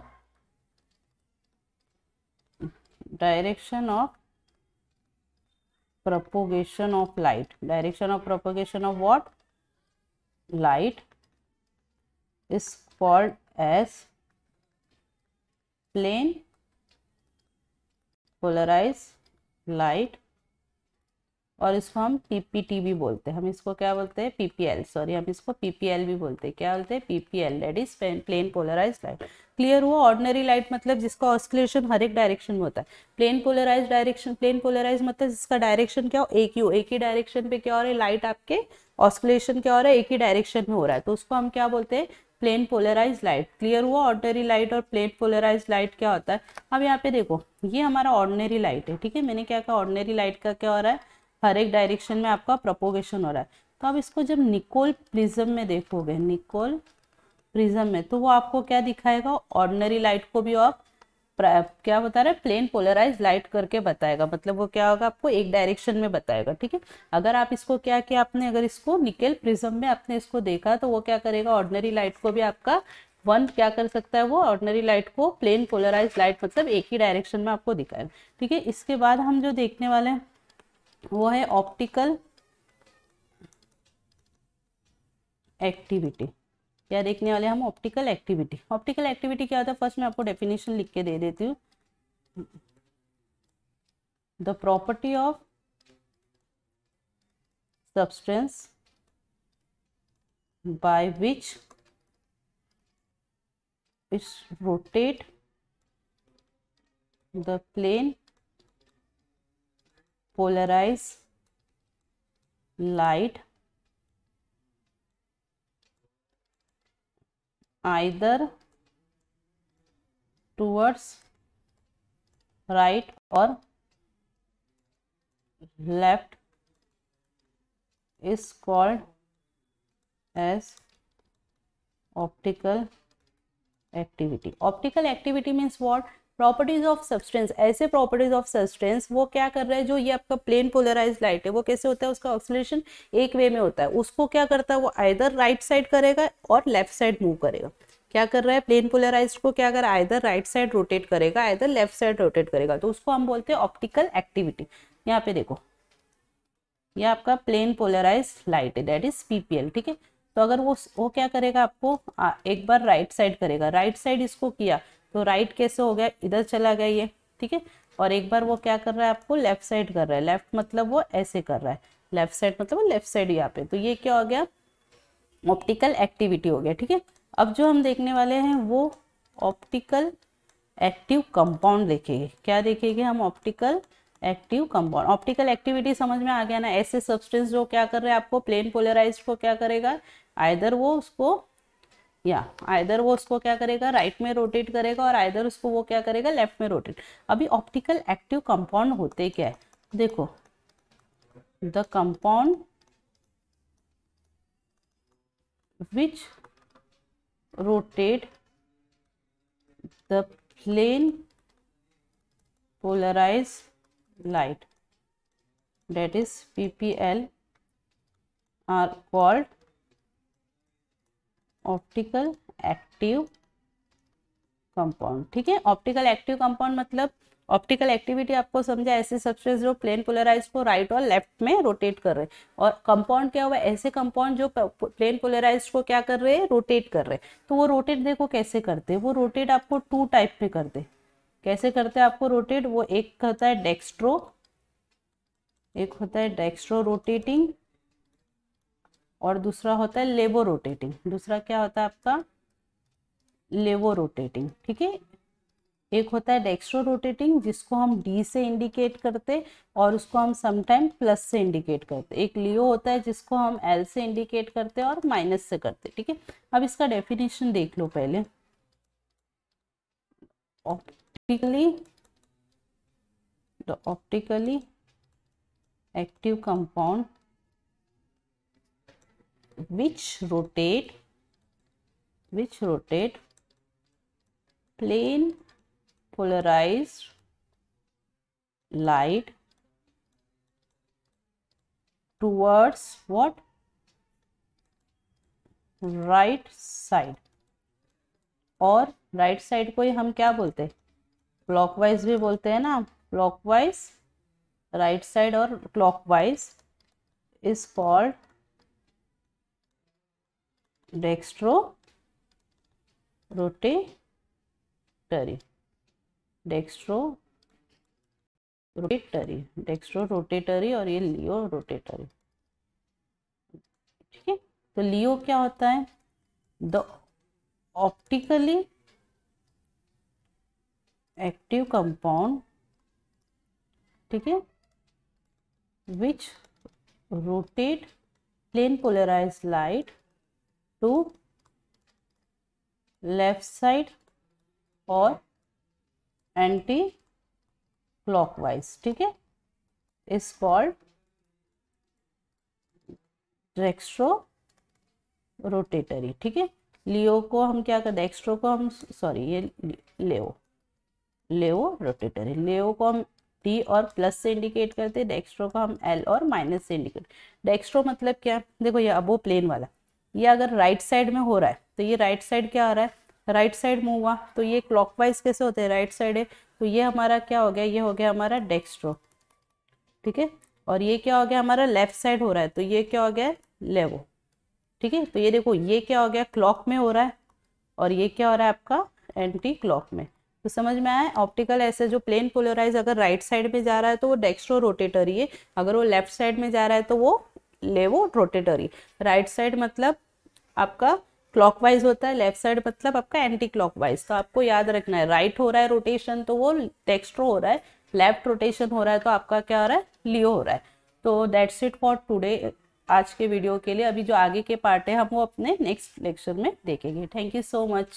direction of propagation of light direction of propagation of what light is called as plane polarize light और इसको हम PPT भी बोलते हैं हम इसको क्या बोलते हैं पीपीएल सॉरी हम इसको पीपीएल भी बोलते हैं क्या बोलते हैं PPL that is plane polarize light clear हुआ ऑर्डनरी लाइट मतलब जिसका ऑस्कुलेशन हर एक डायरेक्शन में होता है plane polarize direction plane polarize मतलब जिसका डायरेक्शन क्या हो एक ही हो एक ही डायरेक्शन पे क्या हो रहा है लाइट आपके ऑस्कुलेशन क्या हो रहा है एक ही डायरेक्शन में हो रहा है तो उसको हम क्या बोलते हैं प्लेन पोलराइज लाइट क्लियर हुआ ऑर्डनरी लाइट और प्लेन पोलराइज लाइट क्या होता है अब यहाँ पे देखो ये हमारा ऑर्डनरी लाइट है ठीक है मैंने क्या कहा ऑर्डनरी लाइट का क्या हो रहा है हर एक डायरेक्शन में आपका प्रपोगेशन हो रहा है तो अब इसको जब निकोल प्रिज्म में देखोगे निकोल प्रिज्म में तो वो आपको क्या दिखाएगा ऑर्डनरी लाइट को भी आप क्या बता रहा है प्लेन पोलराइज लाइट करके बताएगा मतलब वो क्या होगा आपको एक डायरेक्शन में बताएगा ठीक है अगर आप इसको क्या किया आपने अगर इसको निकेल प्रिज्म में आपने इसको देखा तो वो क्या करेगा ऑर्डनरी लाइट को भी आपका वन क्या कर सकता है वो ऑर्डनरी लाइट को प्लेन पोलराइज लाइट मतलब एक ही डायरेक्शन में आपको दिखाएगा ठीक है इसके बाद हम जो देखने वाले हैं वो है ऑप्टिकल एक्टिविटी क्या देखने वाले हम ऑप्टिकल एक्टिविटी ऑप्टिकल एक्टिविटी क्या होता है फर्स्ट मैं आपको डेफिनेशन लिख के दे देती हूँ the property of substance by which its rotate the plane polarize light either towards right or left is called as optical activity. Optical activity means what? Properties of substance ऐसे properties of substance वो क्या कर रहा है जो ये आपका plane polarize light है वो कैसे होता है उसका ऑक्सीडेशन एक वे में होता है उसको क्या करता है वो आइधर राइट साइड करेगा और लेफ्ट साइड मूव करेगा क्या कर रहा है प्लेन पोलराइज को क्या कर आइधर राइट साइड रोटेट करेगा आइधर लेफ्ट साइड रोटेट करेगा तो उसको हम बोलते हैं ऑप्टिकल एक्टिविटी यहाँ पे देखो ये आपका प्लेन पोलराइज लाइट है दैट इज पीपीएल ठीक है तो अगर वो वो क्या करेगा आपको आ, एक बार राइट साइड करेगा राइट साइड इसको किया तो राइट कैसे हो गया इधर चला गया ये ठीक है और एक बार वो क्या कर रहा है आपको लेफ्ट साइड कर रहा है लेफ्ट मतलब वो ऐसे कर रहा है लेफ्ट साइड मतलब लेफ्ट साइड यहाँ पे तो ये क्या हो गया ऑप्टिकल एक्टिविटी हो गया ठीक है अब जो हम देखने वाले हैं वो ऑप्टिकल एक्टिव कंपाउंड देखेंगे क्या देखेंगे हम optical active compound optical activity समझ में आ गया ना ऐसे सब्सटेंस जो क्या कर रहे हैं आपको प्लेन पोलराइज को क्या करेगा आइदर वो उसको या आइधर वो उसको क्या करेगा राइट में रोटेट करेगा और आइधर उसको वो क्या करेगा लेफ्ट में रोटेट अभी ऑप्टिकल एक्टिव कंपाउंड होते क्या है देखो the compound the plane polarize light that is P P L are called optical active compound ठीक है ऑप्टिकल एक्टिव कंपाउंड मतलब ऑप्टिकल एक्टिविटी आपको समझा ऐसे सब्सटेंस जो प्लेन पोलराइज को राइट और लेफ्ट में रोटेट कर रहे हैं और कंपाउंड क्या हुआ ऐसे कंपाउंड जो प्लेन पोलराइज को क्या कर रहे हैं रोटेट कर रहे हैं तो वो रोटेट देखो कैसे करते हैं वो रोटेट आपको टू टाइप में करते कैसे करते आपको रोटेट वो एक होता है डेक्स्ट्रो एक होता है डेक्स्ट्रो रोटेटिंग और दूसरा होता है लेबो रोटेटिंग दूसरा क्या होता है आपका लेबो रोटेटिंग ठीक है एक होता है डेक्स्ट्रो रोटेटिंग जिसको हम डी से इंडिकेट करते और उसको हम समटाइम प्लस से इंडिकेट करते एक लियो होता है जिसको हम एल से इंडिकेट करते और माइनस से करते ठीक है अब इसका डेफिनेशन देख लो पहले optically the optically active compound which rotate which rotate plane polarized light towards what right side और right side को ही हम क्या बोलते हैं क्लॉकवाइज भी बोलते हैं ना क्लॉकवाइज राइट साइड और clockwise is called dextro rotatory dextro rotatory dextro rotatory और ये लियो रोटेटरी ठीक है तो लियो क्या होता है द ऑप्टिकली एक्टिव कंपाउंड ठीक है which rotate plane polarize light to left side और एंटी क्लॉकवाइज ठीक है इस कॉल्ड डेक्स्ट्रो रोटेटरी ठीक है लियो को हम क्या कर डेक्स्ट्रो को हम सॉरी ये लेओ लेओ रोटेटरी लेओ को हम टी और प्लस से इंडिकेट करते डेक्स्ट्रो को हम एल और माइनस से इंडिकेट डेक्स्ट्रो मतलब क्या देखो ये अब वो प्लेन वाला ये अगर राइट साइड में हो रहा है तो ये राइट साइड क्या आ रहा है राइट साइड मूव हुआ तो ये क्लॉकवाइज कैसे होते हैं राइट साइड है तो ये हमारा क्या हो गया ये हो गया हमारा डेक्स्ट्रो ठीक है और ये क्या हो गया हमारा लेफ्ट साइड हो रहा है तो ये क्या हो गया लेवो ठीक है तो ये देखो ये क्या हो गया क्लॉक में हो रहा है और ये क्या हो रहा है आपका एंटी क्लॉक में तो समझ में आया ऑप्टिकल ऐसे जो प्लेन पोलराइज अगर राइट साइड में जा रहा है तो वो डेक्स्ट्रो रोटेटरी है अगर वो लेफ्ट साइड में जा रहा है तो वो लेवो रोटेटरी राइट साइड मतलब आपका क्लॉकवाइज होता है लेफ्ट साइड मतलब आपका एंटी क्लॉकवाइज तो आपको याद रखना है राइट right हो रहा है रोटेशन तो वो टेक्स्ट्रो हो रहा है लेफ्ट रोटेशन हो रहा है तो आपका क्या हो रहा है लियो हो रहा है तो दैट्स इट फॉर टुडे आज के वीडियो के लिए अभी जो आगे के पार्ट है हम वो अपने नेक्स्ट लेक्चर में देखेंगे thank you so much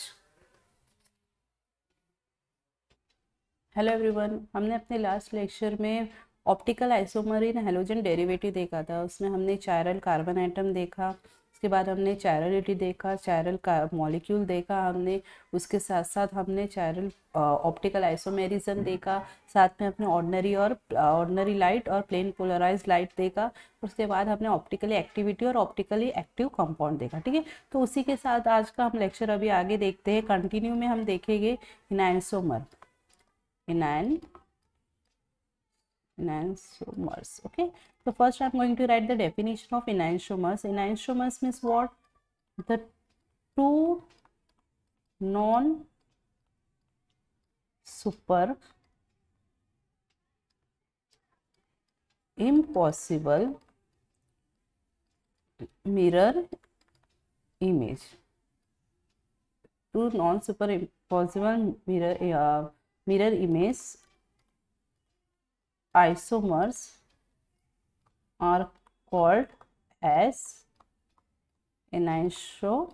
hello everyone हमने अपने लास्ट लेक्चर में ऑप्टिकल आइसोमरीन हेलोजन डेरिवेटिव देखा था उसमें हमने चायरल कार्बन आइटम देखा उसके बाद हमने चायरलिटी देखा चायरल का मॉलिक्यूल देखा हमने उसके साथ साथ हमने चायरल ऑप्टिकल आइसोमेरिज्म देखा साथ में अपने ऑर्डनरी और ऑर्डनरी लाइट और प्लेन पोलराइज लाइट देखा उसके बाद हमने ऑप्टिकली एक्टिविटी और ऑप्टिकली एक्टिव कंपाउंड देखा ठीक है तो उसी के साथ आज का हम लेक्चर अभी आगे देखते हैं कंटिन्यू में हम देखेंगे इनाइसोमर इनाइन enantiomers okay so first i'm going to write the definition of enantiomers enantiomers means what the two non super impossible mirror image two non impossible mirror uh, mirror image isomers are called as enantiomers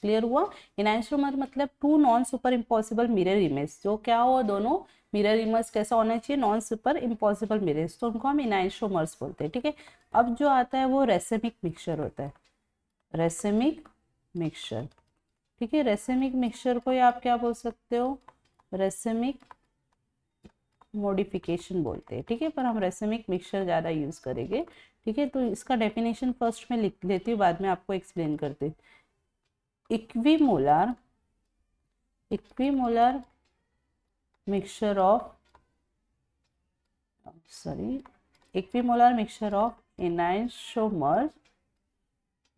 clear हुआ enantiomer मतलब two non super impossible mirror image जो क्या हो दोनों mirror image कैसा होना चाहिए non super impossible mirrors तो उनको हम इनाइशोमर्स बोलते हैं ठीक है अब जो आता है वो रेसेमिक मिक्सचर होता है रेसेमिक मिक्सचर ठीक है रेसेमिक मिक्सचर को आप क्या बोल सकते हो रेसेमिक मोडिफिकेशन बोलते हैं ठीक है पर हम रेसमिक मिक्सचर ज़्यादा यूज़ करेंगे ठीक है तो इसका डेफिनेशन फर्स्ट में लिख लेती हूँ बाद में आपको एक्सप्लेन करते equimolar equimolar mixture of sorry equimolar mixture of enantiomers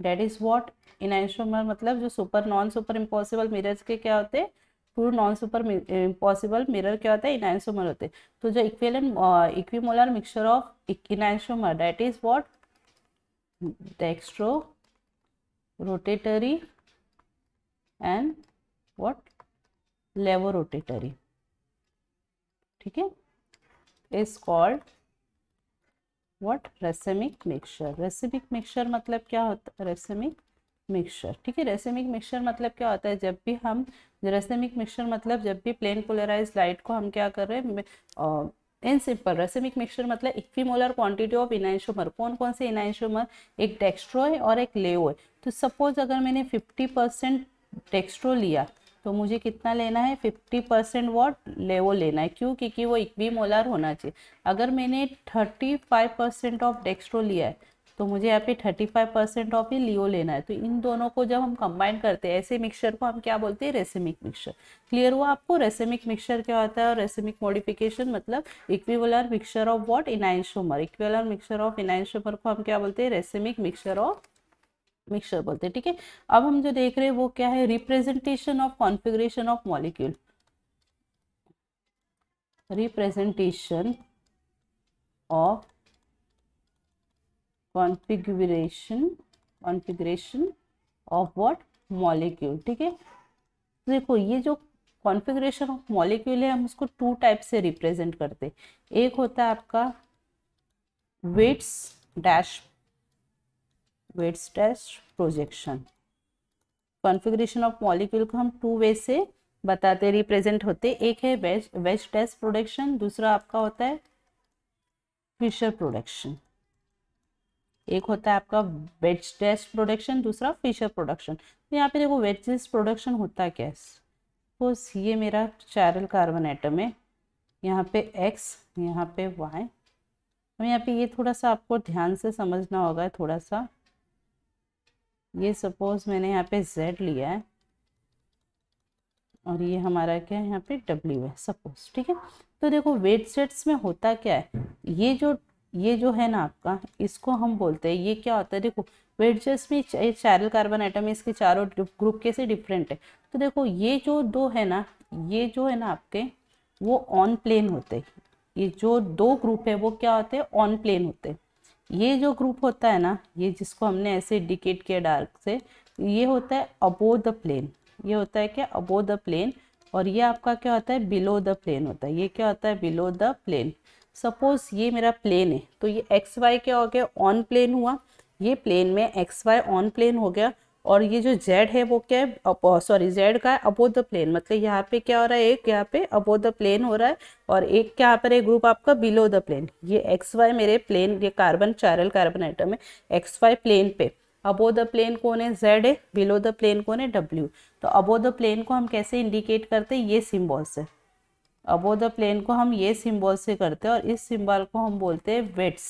that is what enantiomer मतलब जो super non super impossible mirrors के क्या होते हैं crude non super possible mirror क्या होता है इनाइसोमर होते हैं तो जो equivalent equimolar mixture of enantiomer that is what dextro rotatory and what levo rotatory ठीक है is called what racemic mixture racemic mixture मतलब क्या होता है रेसेमिक मिक्सचर ठीक है रेसेमिक मिक्सचर मतलब क्या होता है जब भी हम रेसेमिक मिक्सचर मतलब जब भी प्लेन पोलराइज लाइट को हम क्या कर रहे हैं इन सिंपल रेसेमिक मिक्सचर मतलब इक्वीमोलर क्वांटिटी ऑफ इनाइशोमर कौन कौन से इनाइशोमर एक डेक्स्ट्रो है और एक लेओ है तो सपोज अगर मैंने फिफ्टी परसेंट डेक्स्ट्रो लिया तो मुझे कितना लेना है फिफ्टी परसेंट वॉट लेवो लेना है क्यों क्योंकि वो इक्वी मोलार होना चाहिए अगर मैंने thirty five percent of dextro लिया है तो मुझे यहाँ पे थर्टी फाइव परसेंट ऑफ ही लियो लेना है तो इन दोनों को जब हम कंबाइन करते हैं ऐसे मिक्सचर को हम क्या बोलते हैं रेसेमिक मिक्सचर क्लियर हुआ आपको रेसेमिक मिक्सचर क्या होता है और रेसेमिक मॉडिफिकेशन मतलब equimolar mixture of what enantiomer equimolar mixture of enantiomer को हम क्या बोलते हैं रेसेमिक मिक्सचर ऑफ मिक्सचर बोलते हैं ठीक है अब हम जो देख रहे हैं वो क्या है representation of configuration of molecule representation of configuration configuration of what molecule ठीक है तो देखो ये जो कॉन्फिग्रेशन ऑफ मॉलिक्यूल है हम उसको टू टाइप से रिप्रेजेंट करते एक होता है आपका wedge dash wedge dash projection configuration of molecule को हम टू वे से बताते रिप्रेजेंट होते एक है वेज वेज डैश प्रोडक्शन दूसरा आपका होता है फिशर प्रोडक्शन एक होता है आपका वेज टेस्ट प्रोडक्शन दूसरा फिशर प्रोडक्शन तो यहाँ पे देखो वेज प्रोडक्शन होता क्या है सपोज ये मेरा चारल कार्बन आइटम है यहाँ पे एक्स यहाँ पे वाई अब यहाँ पे ये थोड़ा सा आपको ध्यान से समझना होगा थोड़ा सा ये सपोज मैंने यहाँ पे जेड लिया है और ये हमारा क्या है यहाँ पे डब्ल्यू है सपोज ठीक है तो देखो वेट सेट्स में होता क्या है ये जो ये जो है ना आपका इसको हम बोलते हैं ये क्या होता है देखो वेडजस में चैरल कार्बन है इसके चारों ग्रुप कैसे डिफरेंट है तो देखो ये जो दो है ना ये जो है ना आपके वो ऑन प्लेन होते हैं ये जो दो ग्रुप है वो क्या होते हैं ऑन प्लेन होते हैं ये जो ग्रुप होता है ना ये जिसको हमने ऐसे इंडिकेट किया डार्क से ये होता है अबो द प्लेन ये होता है क्या अबो द प्लेन और ये आपका क्या होता है बिलो द प्लेन होता है ये क्या होता है बिलो द प्लेन सपोज ये मेरा प्लेन है तो ये एक्स वाई क्या हो गया ऑन प्लेन हुआ ये प्लेन में एक्स वाई ऑन प्लेन हो गया और ये जो जेड है वो क्या है सॉरी जेड uh, का है अबो द प्लेन मतलब यहाँ पे क्या हो रहा है एक यहाँ पे अबो द प्लेन हो रहा है और एक क्या पर है ग्रुप आपका बिलो द प्लेन ये एक्स वाई मेरे प्लेन ये कार्बन चारल कार्बन आइटम है एक्स वाई प्लेन पे अबो द प्लेन कौन है जेड है बिलो द प्लेन कौन है डब्ल्यू तो अबो द प्लेन को हम कैसे इंडिकेट करते हैं ये सिम्बॉल से अबो द प्लेन को हम ये सिम्बॉल से करते हैं और इस सिम्बॉल को हम बोलते हैं वेट्स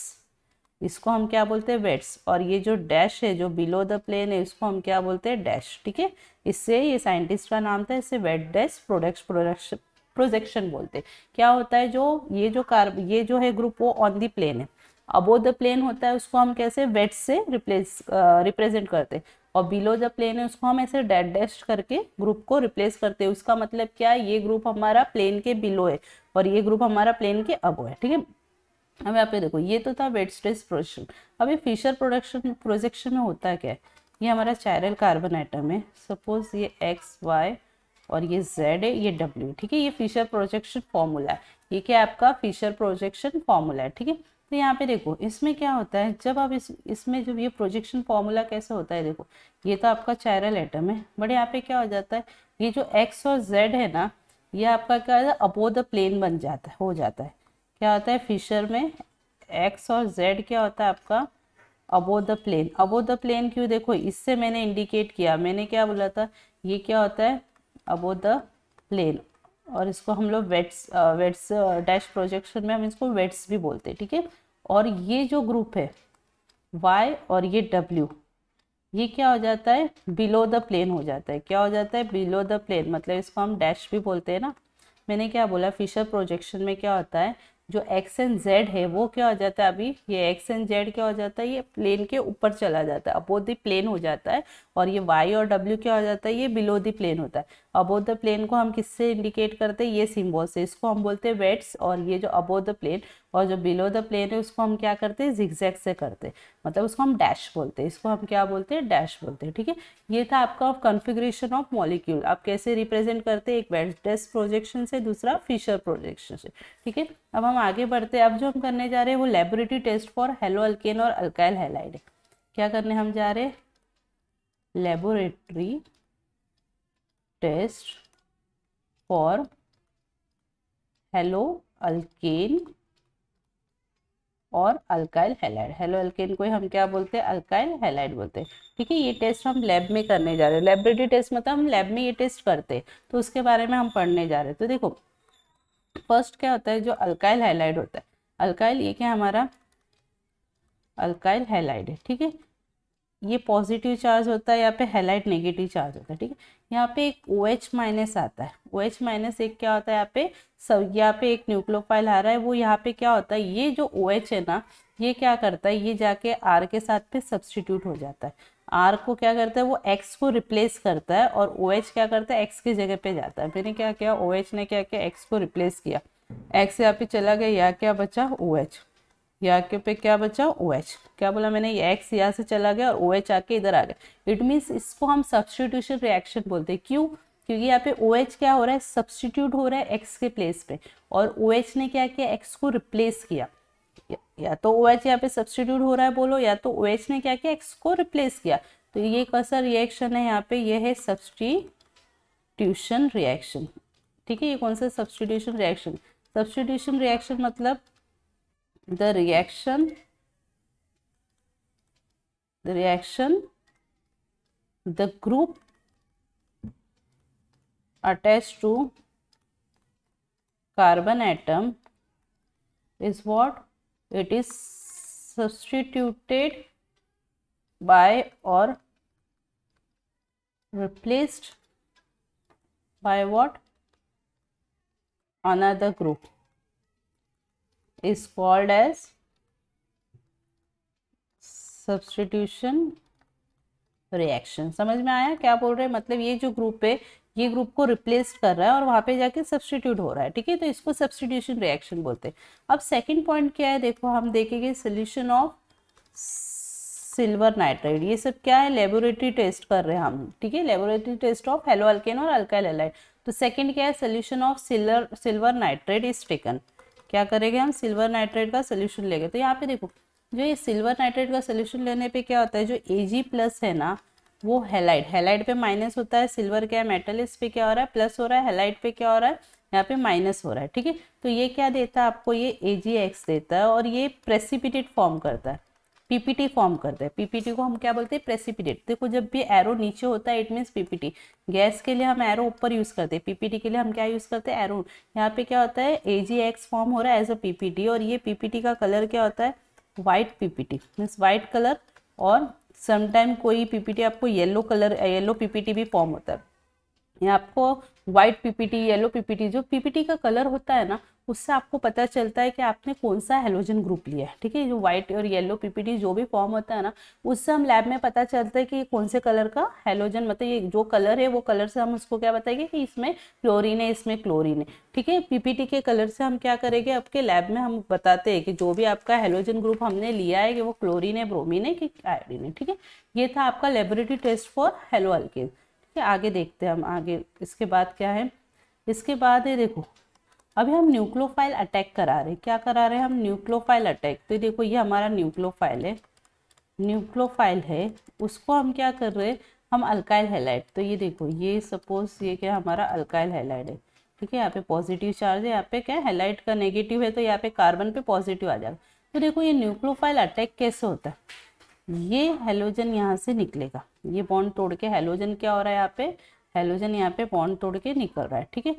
इसको हम क्या बोलते हैं वेट्स और ये जो डैश है जो बिलो द प्लेन है इसको हम क्या बोलते हैं डैश ठीक है इससे ये साइंटिस्ट का नाम था इससे wedge dash product production projection बोलते हैं क्या होता है जो ये जो कार ये जो है ग्रुप वो ऑन द प्लेन है अबो द प्लेन होता है उसको हम कैसे वेट से रिप्लेस रिप्रेजेंट करते हैं और बिलो जो प्लेन है उसको हम ऐसे डेड डेस्ट करके ग्रुप को रिप्लेस करते हैं उसका मतलब क्या है ये ग्रुप हमारा प्लेन के बिलो है और ये ग्रुप हमारा प्लेन के अबो है ठीक है अब यहाँ पे देखो ये तो था वेट स्ट्रेस प्रोजेक्शन अब ये फिशर प्रोडक्शन प्रोजेक्शन में होता क्या है ये हमारा चायरल कार्बन आइटम है सपोज ये एक्स वाई और ये जेड है ये डब्ल्यू ठीक है ये फिशर प्रोजेक्शन फॉर्मूला है ये क्या आपका फिशर प्रोजेक्शन फॉर्मूला है ठीक है तो यहाँ पे देखो इसमें क्या होता है जब आप इस इसमें जब ये प्रोजेक्शन फॉर्मूला कैसे होता है देखो ये तो आपका चायरल एटम है बट यहाँ पे क्या हो जाता है ये जो एक्स और जेड है ना ये आपका क्या है अबो द प्लेन बन जाता है हो जाता है क्या होता है फिशर में एक्स और जेड क्या होता है आपका above the plane above the plane क्यों देखो इससे मैंने इंडिकेट किया मैंने क्या बोला था ये क्या होता है अबो द प्लेन और इसको हम लोग वेट्स वेट्स डैश प्रोजेक्शन में हम इसको वेट्स भी बोलते हैं ठीक है और ये जो ग्रुप है वाई और ये डब्ल्यू ये क्या हो जाता है बिलो द प्लेन हो जाता है क्या हो जाता है बिलो द प्लेन मतलब इसको हम डैश भी बोलते हैं ना मैंने क्या बोला फिशर प्रोजेक्शन में क्या होता है जो एक्स एंड जेड है वो क्या हो जाता है अभी ये एक्स एंड जेड क्या हो जाता है ये प्लेन के ऊपर चला जाता है अपो द प्लेन हो जाता है और ये वाई और डब्ल्यू क्या हो जाता है ये बिलो द प्लेन होता है अबोव द प्लेन को हम किससे इंडिकेट करते हैं ये सिम्बॉल से इसको हम बोलते हैं वेट्स और ये जो अबोव द प्लेन और जो बिलो द प्लेन है उसको हम क्या करते हैं जिक्जैक से करते हैं मतलब उसको हम डैश बोलते हैं इसको हम क्या बोलते हैं डैश बोलते हैं ठीक है ये था आपका कन्फिग्रेशन ऑफ मॉलिक्यूल आप कैसे रिप्रेजेंट करते हैं एक वेट वेट्स प्रोजेक्शन से दूसरा फिशर प्रोजेक्शन से ठीक है अब हम आगे बढ़ते हैं अब जो हम करने जा रहे हैं वो laboratory test for haloalkane और अल्काइल हेलाइड क्या करने हम जा रहे हैं laboratory test for hello alkane और अल्काइल हेलाइड हेलो अल्केन को हम क्या बोलते हैं अल्काइल हेलाइड बोलते हैं ठीक है ये टेस्ट हम लैब में करने जा रहे हैं लेबोरेटरी टेस्ट मतलब हम लैब में ये टेस्ट करते हैं तो उसके बारे में हम पढ़ने जा रहे हैं तो देखो फर्स्ट क्या होता है जो अल्काइल हेलाइड होता है अल्काइल ये क्या हमारा अल्काइल हेलाइड है ठीक है ये पॉजिटिव चार्ज होता है यहाँ पे हेलाइट नेगेटिव चार्ज होता है ठीक है यहाँ पे एक ओ एच माइनस आता है ओ एच माइनस एक क्या होता है यहाँ पे सब यहाँ पे एक न्यूक्लोफाइल आ रहा है वो यहाँ पे क्या होता है ये जो ओ OH एच है ना ये क्या करता है ये जाके आर के साथ पे सब्सटीट्यूट हो जाता है आर को क्या करता है वो एक्स को रिप्लेस करता है और ओ OH एच क्या करता है एक्स की जगह पे जाता है मैंने क्या किया ओ OH एच ने क्या किया एक्स को रिप्लेस किया एक्स यहाँ पे चला गया यहाँ क्या बचा ओ OH। एच यहाँ के पे क्या बचा ओ OH. क्या बोला मैंने ये एक्स यहाँ से चला गया और ओ OH आके इधर आ गया इट मीन्स इसको हम सब्सटीट्यूशन रिएक्शन बोलते हैं क्यों क्योंकि यहाँ पे ओ OH क्या हो रहा है सब्सटीट्यूट हो रहा है एक्स के प्लेस पे और ओ OH ने क्या किया एक्स को रिप्लेस किया या तो ओ OH यहाँ पे सब्सटीट्यूट हो रहा है बोलो या तो ओ OH ने क्या किया एक्स को रिप्लेस किया तो ये कैसा रिएक्शन है यहाँ पे ये है सब्सटीट्यूशन रिएक्शन ठीक है ये कौन सा सब्सटीट्यूशन रिएक्शन सब्सटीट्यूशन रिएक्शन मतलब the reaction the reaction the group attached to carbon atom is what it is substituted by or replaced by what another group is called as substitution reaction समझ में आया क्या बोल रहे हैं मतलब ये जो ग्रुप है ये ग्रुप को रिप्लेस कर रहा है और वहां पे जाके सब्सटीट्यूट हो रहा है ठीक है तो इसको सब्सटीट्यूशन रिएक्शन बोलते हैं अब सेकंड पॉइंट क्या है देखो हम देखेंगे सोल्यूशन ऑफ सिल्वर नाइट्राइड ये सब क्या है लेबोरेटरी टेस्ट कर रहे हैं हम ठीक है laboratory test of haloalkane और अल्काइल हेलाइड तो सेकेंड क्या है solution of silver silver nitride is taken क्या करेंगे हम सिल्वर नाइट्रेट का सोल्यूशन लेंगे तो यहाँ पे देखो जो ये सिल्वर नाइट्रेट का सोल्यूशन लेने पे क्या होता है जो एजी प्लस है ना वो हेलाइट हेलाइट पे माइनस होता है सिल्वर क्या है मेटल इस पे क्या हो रहा है प्लस हो रहा है हेलाइट पे क्या हो रहा है यहाँ पे माइनस हो रहा है ठीक है तो ये क्या देता है आपको ये ए जी एक्स देता है और ये प्रेसिपिटेट फॉर्म करता है पीपीटी फॉर्म करता है पीपीटी को हम क्या बोलते हैं प्रेसिपिटेट देखो जब भी एरो नीचे होता है इट मीन्स पीपीटी गैस के लिए हम एरो ऊपर यूज करते हैं पीपीटी के लिए हम क्या यूज करते हैं एरो यहाँ पे क्या होता है एजीएक्स फॉर्म हो रहा है एज अ पीपीटी और ये पीपीटी का कलर क्या होता है white PPT means white colour और समटाइम कोई पीपीटी आपको येलो कलर येलो पीपीटी भी फॉर्म होता है या आपको व्हाइट पीपीटी येलो पीपीटी जो पीपीटी का कलर होता है ना उससे आपको पता चलता है कि आपने कौन सा हेलोजन ग्रुप लिया है ठीक है जो व्हाइट और येलो पीपीटी जो भी फॉर्म होता है ना उससे हम लैब में पता चलता है कि कौन से कलर का हेलोजन मतलब ये जो कलर है वो कलर से हम उसको क्या बताएंगे कि इसमें क्लोरीन है इसमें क्लोरिन है ठीक है पीपीटी के कलर से हम क्या करेंगे आपके लैब में हम बताते हैं कि जो भी आपका हेलोजन ग्रुप हमने लिया है कि वो क्लोरिन है ब्रोमिन है कि आयोडीन है ठीक है ये था आपका laboratory test for haloalkane आगे देखते हैं हम आगे इसके बाद क्या है इसके बाद ये देखो अभी हम न्यूक्लोफाइल अटैक करा रहे हैं क्या करा रहे हैं हम न्यूक्लोफाइल अटैक तो देखो ये हमारा न्यूक्लोफाइल है न्यूक्लोफाइल है उसको हम क्या कर रहे हैं हम अल्काइल हेलाइड तो ये देखो ये सपोज ये क्या हमारा अल्काइल हेलाइड है ठीक है यहाँ पे पॉजिटिव चार्ज है यहाँ पे क्या हेलाइट का नेगेटिव है तो यहाँ पे कार्बन पे पॉजिटिव आ जाएगा तो देखो ये न्यूक्लोफाइल अटैक कैसे होता है ये हेलोजन यहाँ से निकलेगा ये बॉन्ड तोड़ के हेलोजन क्या हो रहा है यहाँ पे हेलोजन यहाँ पे बॉन्ड तोड़ के निकल रहा है ठीक है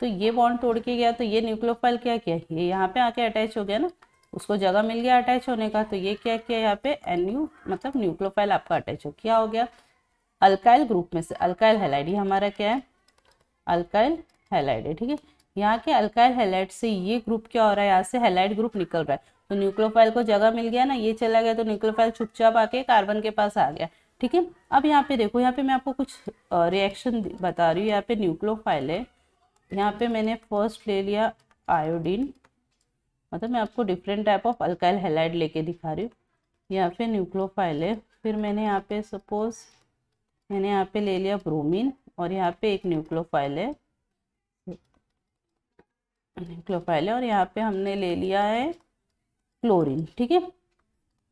तो ये बॉन्ड तोड़ के गया तो ये न्यूक्लोफाइल क्या किया ये यहाँ पे आके अटैच हो गया ना उसको जगह मिल गया अटैच होने का तो ये क्या किया यहाँ पे यू मतलब न्यूक्लोफाइल आपका अटैच हो क्या हो गया अल्काइल ग्रुप में से अल्काइल हेलाइड ये हमारा क्या है अल्काइल हेलाइड है ठीक है यहाँ के अल्काइल हेलाइड से ये ग्रुप क्या हो रहा है यहाँ से हेलाइड ग्रुप निकल रहा है तो न्यूक्लोफाइल को जगह मिल गया ना ये चला गया तो न्यूक्लोफाइल चुपचाप आके कार्बन के पास आ गया ठीक है अब यहाँ पे देखो यहाँ पे मैं आपको कुछ रिएक्शन बता रही हूँ यहाँ पे न्यूक्लोफाइल है यहाँ पे मैंने फर्स्ट ले लिया आयोडीन मतलब मैं आपको different type of alkyl halide लेके दिखा रही हूँ यहाँ पे न्यूक्लोफाइल है फिर मैंने यहाँ पे सपोज मैंने यहाँ पे ले लिया ब्रोमीन और यहाँ पे एक न्यूक्लोफाइल है न्यूक्लोफाइल है और यहाँ पे हमने ले लिया है क्लोरीन ठीक है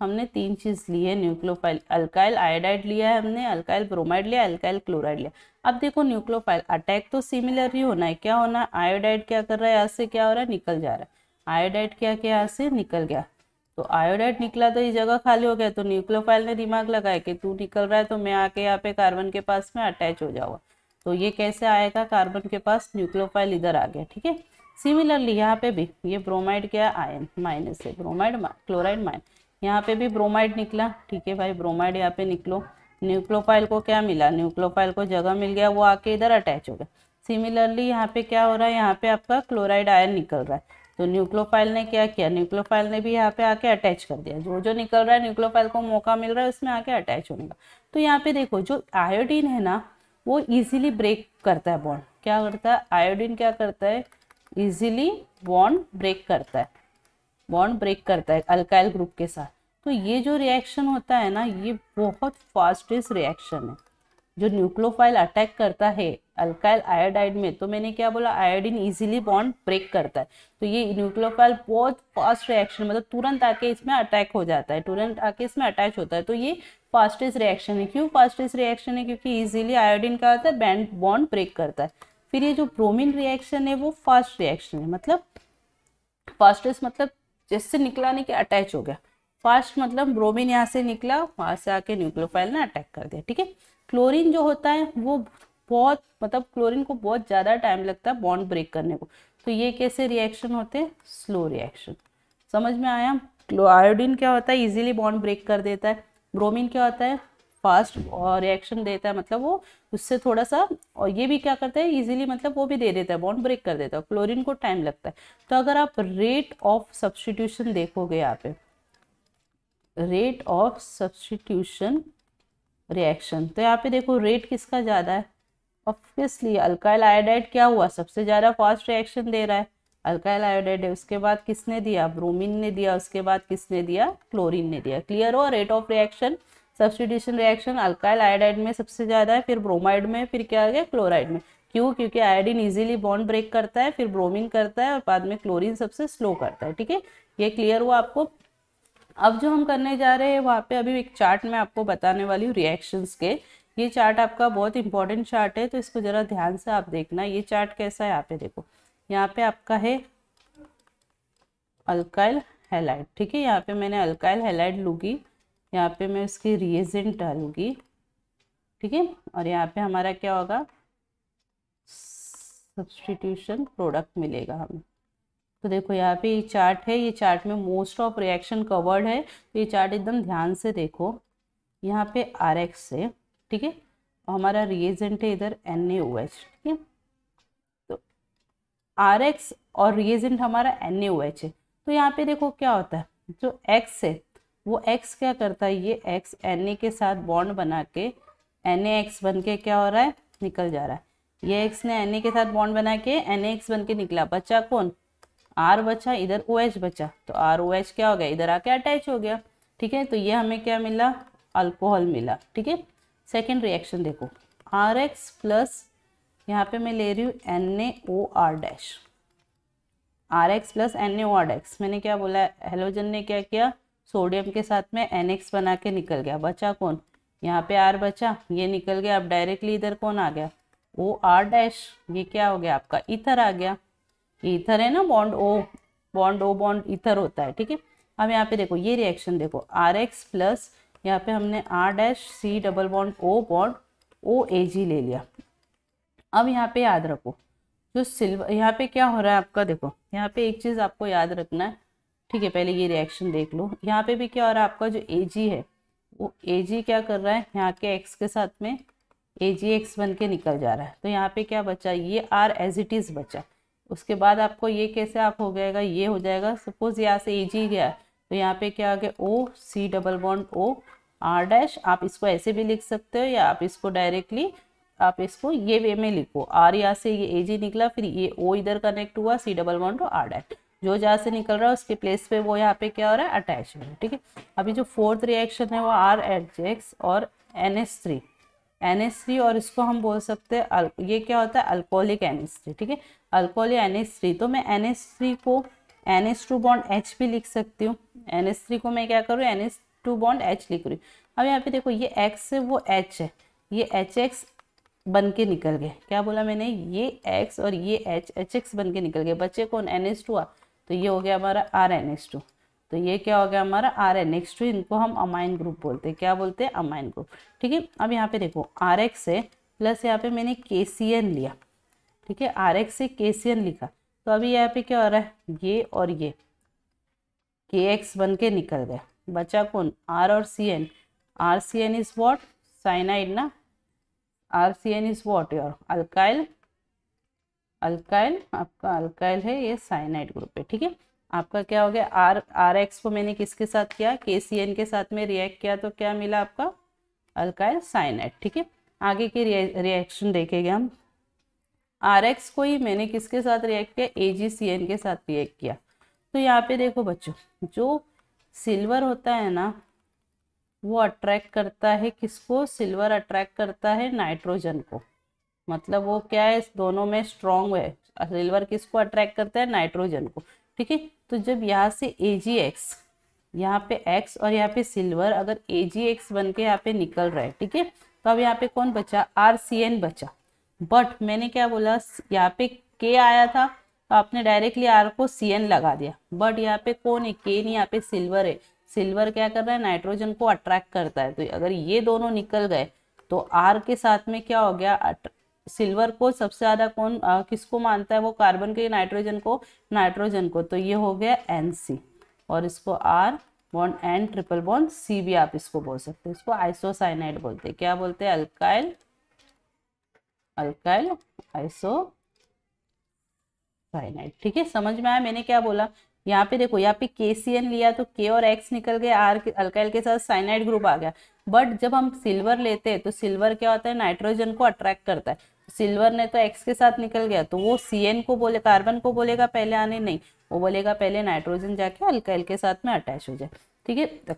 हमने तीन चीज़ ली है न्यूक्लोफाइल अल्काइल आयोडाइड लिया है हमने अल्काइल ब्रोमाइड लिया अल्काइल क्लोराइड लिया अब देखो न्यूक्लोफाइल अटैक तो सिमिलर ही होना है क्या होना है आयोडाइड क्या कर रहा है यहाँ से क्या हो रहा है निकल जा रहा है आयोडाइड क्या क्या यहाँ से निकल गया तो आयोडाइड निकला तो ये जगह खाली हो गया तो न्यूक्लियोफाइल ने दिमाग लगाया कि तू निकल रहा है तो मैं आके यहाँ पे कार्बन के पास में अटैच हो जाऊँगा तो ये कैसे आएगा कार्बन के पास न्यूक्लोफाइल इधर आ गया ठीक है सिमिलरली यहाँ पे भी ये ब्रोमाइड क्या आयन माइनस है ब्रोमाइड क्लोराइड माइन यहाँ पे भी ब्रोमाइड निकला ठीक है भाई ब्रोमाइड यहाँ पे निकलो न्यूक्लोफाइल को क्या मिला न्यूक्लोफाइल को जगह मिल गया वो आके इधर अटैच हो गया सिमिलरली यहाँ पे क्या हो रहा है यहाँ पे आपका क्लोराइड आयन निकल रहा है तो न्यूक्लोफाइल ने क्या किया न्यूक्लोफाइल ने भी यहाँ पे आके अटैच कर दिया जो जो निकल रहा है न्यूक्लोफाइल को मौका मिल रहा है उसमें आके अटैच होने का तो यहाँ पे देखो जो आयोडीन है ना वो इजीली ब्रेक करता है बॉन्ड क्या करता है आयोडीन क्या करता है इजीली बॉन्ड ब्रेक करता है बॉन्ड ब्रेक करता है अल्काइल ग्रुप के साथ तो ये जो रिएक्शन होता है ना ये बहुत फास्टेस्ट रिएक्शन है जो न्यूक्लोफाइल अटैक करता है अल्काइल आयोडाइड में तो मैंने क्या बोला आयोडीन इजीली बॉन्ड ब्रेक करता है तो ये न्यूक्लोफाइल बहुत फास्ट रिएक्शन मतलब तुरंत आके इसमें अटैक हो जाता है तुरंत आके इसमें अटैच होता है तो ये फास्टेस्ट रिएक्शन है क्यों फास्टेस्ट रिएक्शन है क्योंकि इजीली आयोडीन का होता है बैंड बॉन्ड ब्रेक करता है फिर ये जो ब्रोमिन रिएक्शन है वो फर्स्ट रिएक्शन है मतलब फर्स्ट मतलब जिससे निकला नहीं कि अटैच हो गया फर्स्ट मतलब ब्रोमिन यहाँ से निकला वहां से आके न्यूक्लियोफाइल ने अटैक कर दिया ठीक है क्लोरीन जो होता है वो बहुत मतलब क्लोरीन को बहुत ज़्यादा टाइम लगता है बॉन्ड ब्रेक करने को तो ये कैसे रिएक्शन होते हैं स्लो रिएक्शन समझ में आया आयोडीन क्या होता है इजीली बॉन्ड ब्रेक कर देता है ब्रोमीन क्या होता है फास्ट रिएक्शन देता है मतलब वो उससे थोड़ा सा और ये भी क्या करता है इजीली मतलब वो भी दे देता है बॉन्ड ब्रेक कर देता है क्लोरीन को टाइम लगता है तो अगर आप रेट ऑफ सब्सटीट्यूशन देखोगे यहाँ पे रेट ऑफ सब्सटीट्यूशन रिएक्शन तो यहाँ पे देखो रेट किसका ज़्यादा है ऑब्वियसली अल्काइल आयोडाइड क्या हुआ सबसे ज़्यादा फास्ट रिएक्शन दे रहा है अल्काइल आयोडाइड है उसके बाद किसने दिया ब्रोमीन ने दिया उसके बाद किसने दिया क्लोरीन ने दिया क्लियर हो rate of reaction substitution reaction alkyl iodide में सबसे ज़्यादा है फिर ब्रोमाइड में फिर क्या आ गया क्लोराइड में क्यों क्योंकि आयोडीन इजीली बॉन्ड ब्रेक करता है फिर ब्रोमीन करता है और बाद में क्लोरीन सबसे स्लो करता है ठीक है ये क्लियर हुआ आपको अब जो हम करने जा रहे हैं वहाँ पे अभी एक चार्ट में आपको बताने वाली हूँ रिएक्शंस के ये चार्ट आपका बहुत इंपॉर्टेंट चार्ट है तो इसको ज़रा ध्यान से आप देखना ये चार्ट कैसा है यहाँ पे देखो यहाँ पे आपका है अल्काइल हेलाइड ठीक है यहाँ पे मैंने अल्काइल हेलाइड लूगी यहाँ पे मैं उसकी रिएजेंट डालूंगी ठीक है और यहाँ पे हमारा क्या होगा सब्सटीट्यूशन प्रोडक्ट मिलेगा हमें तो देखो यहाँ पे ये चार्ट है ये चार्ट में मोस्ट ऑफ रिएक्शन कवर्ड है तो ये चार्ट एकदम ध्यान से देखो यहाँ पे आर एक्स है ठीक है और हमारा रिएजेंट है इधर एन ए ओ एच ठीक है तो आर एक्स और रिएजेंट हमारा एन ए ओ एच है तो यहाँ पे देखो क्या होता है जो एक्स है वो एक्स क्या करता है ये एक्स एन के साथ बॉन्ड बना के एन एक्स बन के क्या हो रहा है निकल जा रहा है ये एक्स ने एन के साथ बॉन्ड बना के एन एक्स बन के निकला बचा कौन आर बचा इधर ओ OH बचा तो आर ओ OH क्या हो गया इधर आके अटैच हो गया ठीक है तो ये हमें क्या मिला अल्कोहल मिला ठीक है सेकेंड रिएक्शन देखो आर एक्स प्लस यहाँ पे मैं ले रही हूँ N A O R dash R X plus N A O R dash मैंने क्या बोला हेलोजन ने क्या किया सोडियम के साथ में एन बना के निकल गया बचा कौन यहाँ पे आर बचा ये निकल गया अब डायरेक्टली इधर कौन आ गया ओ आर डैश ये क्या हो गया आपका इथर आ गया इथर है ना bond O bond O bond ether होता है ठीक है अब यहाँ पे देखो ये रिएक्शन देखो आर एक्स प्लस यहाँ पे हमने R dash C double bond O bond O A G ले लिया अब यहाँ पे याद रखो जो सिल्वर यहाँ पे क्या हो रहा है आपका देखो यहाँ पे एक चीज़ आपको याद रखना है ठीक है पहले ये रिएक्शन देख लो यहाँ पे भी क्या हो रहा है आपका जो ए है वो ए क्या कर रहा है यहाँ के एक्स के साथ में ए जी एक्स बन के निकल जा रहा है तो यहाँ पे क्या बचा ये आर एज इट इज़ बचा उसके बाद आपको ये कैसे आप हो जाएगा ये हो जाएगा सपोज यहाँ से ए जी गया तो यहाँ पे क्या आ गया O C double bond O R dash आप इसको ऐसे भी लिख सकते हो या आप इसको डायरेक्टली आप इसको ये वे में लिखो आर यहाँ से ये ए जी निकला फिर ये ओ इधर कनेक्ट हुआ C double bond O R dash जो जहाँ से निकल रहा है उसके प्लेस पे वो यहाँ पे क्या हो रहा है अटैच हो रहा है ठीक है अभी जो फोर्थ रिएक्शन है वो आर एच और N S three N S three और इसको हम बोल सकते हैं ये क्या होता है अल्कोहलिक एन एस थ्री ठीक है अल्कोहलिक एन एस थ्री तो मैं एन एस थ्री को N S two bond H भी लिख सकती हूँ एन एस थ्री को मैं क्या करूँ N S two bond H लिख रही हूँ अब यहाँ पे देखो ये एक्स है वो एच है ये एच एक्स बन के निकल गए क्या बोला मैंने ये एक्स और ये एच एच एक्स बन के निकल गए बच्चे कौन एन एस टू आ तो ये हो गया हमारा आर एन एक्स टू तो ये क्या हो गया हमारा आर एन एक्स टू इनको हम अमाइन ग्रुप बोलते हैं क्या बोलते हैं अमाइन ग्रुप ठीक है अब यहाँ पे देखो आर एक्स है प्लस यहाँ पे मैंने के सी एन लिया ठीक है आर एक्स से के सी एन लिखा तो अभी यहाँ पे क्या हो रहा है ये और ये के एक्स बन के निकल गया बचा कौन आर और C N R C N is what cyanide ना R C N is what your alkyl alkyl आपका अल्काइल है ये साइनाइड ग्रुप है ठीक है आपका क्या हो गया आर आर एक्स को मैंने किसके साथ किया के सी एन के साथ में रिएक्ट किया तो क्या मिला आपका अल्काइल साइनाइड ठीक है आगे की रिएक्शन देखेंगे हम आर एक्स को ही मैंने किसके साथ रिएक्ट किया ए जी सी एन के साथ रिएक्ट किया तो यहाँ पे देखो बच्चों जो सिल्वर होता है ना वो अट्रैक्ट करता है किसको सिल्वर अट्रैक्ट करता है नाइट्रोजन को मतलब वो क्या है दोनों में स्ट्रॉन्ग है सिल्वर किसको अट्रैक्ट करता है नाइट्रोजन को ठीक है तो जब यहाँ से ए जी एक्स यहाँ पे एक्स और यहाँ पे सिल्वर अगर ए जी एक्स बन के यहाँ पे निकल रहा है ठीक है तो अब यहाँ पे कौन बचा आर सी एन बचा बट मैंने क्या बोला यहाँ पे के आया था तो आपने डायरेक्टली आर को सी एन लगा दिया बट यहाँ पे कौन है के नहीं यहाँ पे सिल्वर है सिल्वर क्या कर रहा है नाइट्रोजन को अट्रैक्ट करता है तो अगर ये दोनों निकल गए तो आर के साथ में क्या हो गया सिल्वर को सबसे ज़्यादा कौन आ, किसको मानता है वो कार्बन के नाइट्रोजन को नाइट्रोजन को तो ये हो गया एन सी और इसको R bond N triple bond C भी आप इसको बोल सकते हैं इसको आइसोसाइनाइड बोलते हैं क्या बोलते हैं अल्काइल अल्काइल आइसो साइनाइड ठीक है समझ में आया मैंने क्या बोला यहाँ पे देखो यहाँ पे के सी एन लिया तो के और एक्स निकल गए आर अल्काइल के साथ साइनाइड ग्रुप आ गया बट जब हम सिल्वर लेते हैं तो सिल्वर क्या होता है नाइट्रोजन को अट्रैक्ट करता है सिल्वर ने तो एक्स के साथ निकल गया तो वो सी एन को बोले कार्बन को बोलेगा पहले आने नहीं वो बोलेगा पहले नाइट्रोजन जाके अल्काइल के साथ में अटैच हो जाए ठीक है तो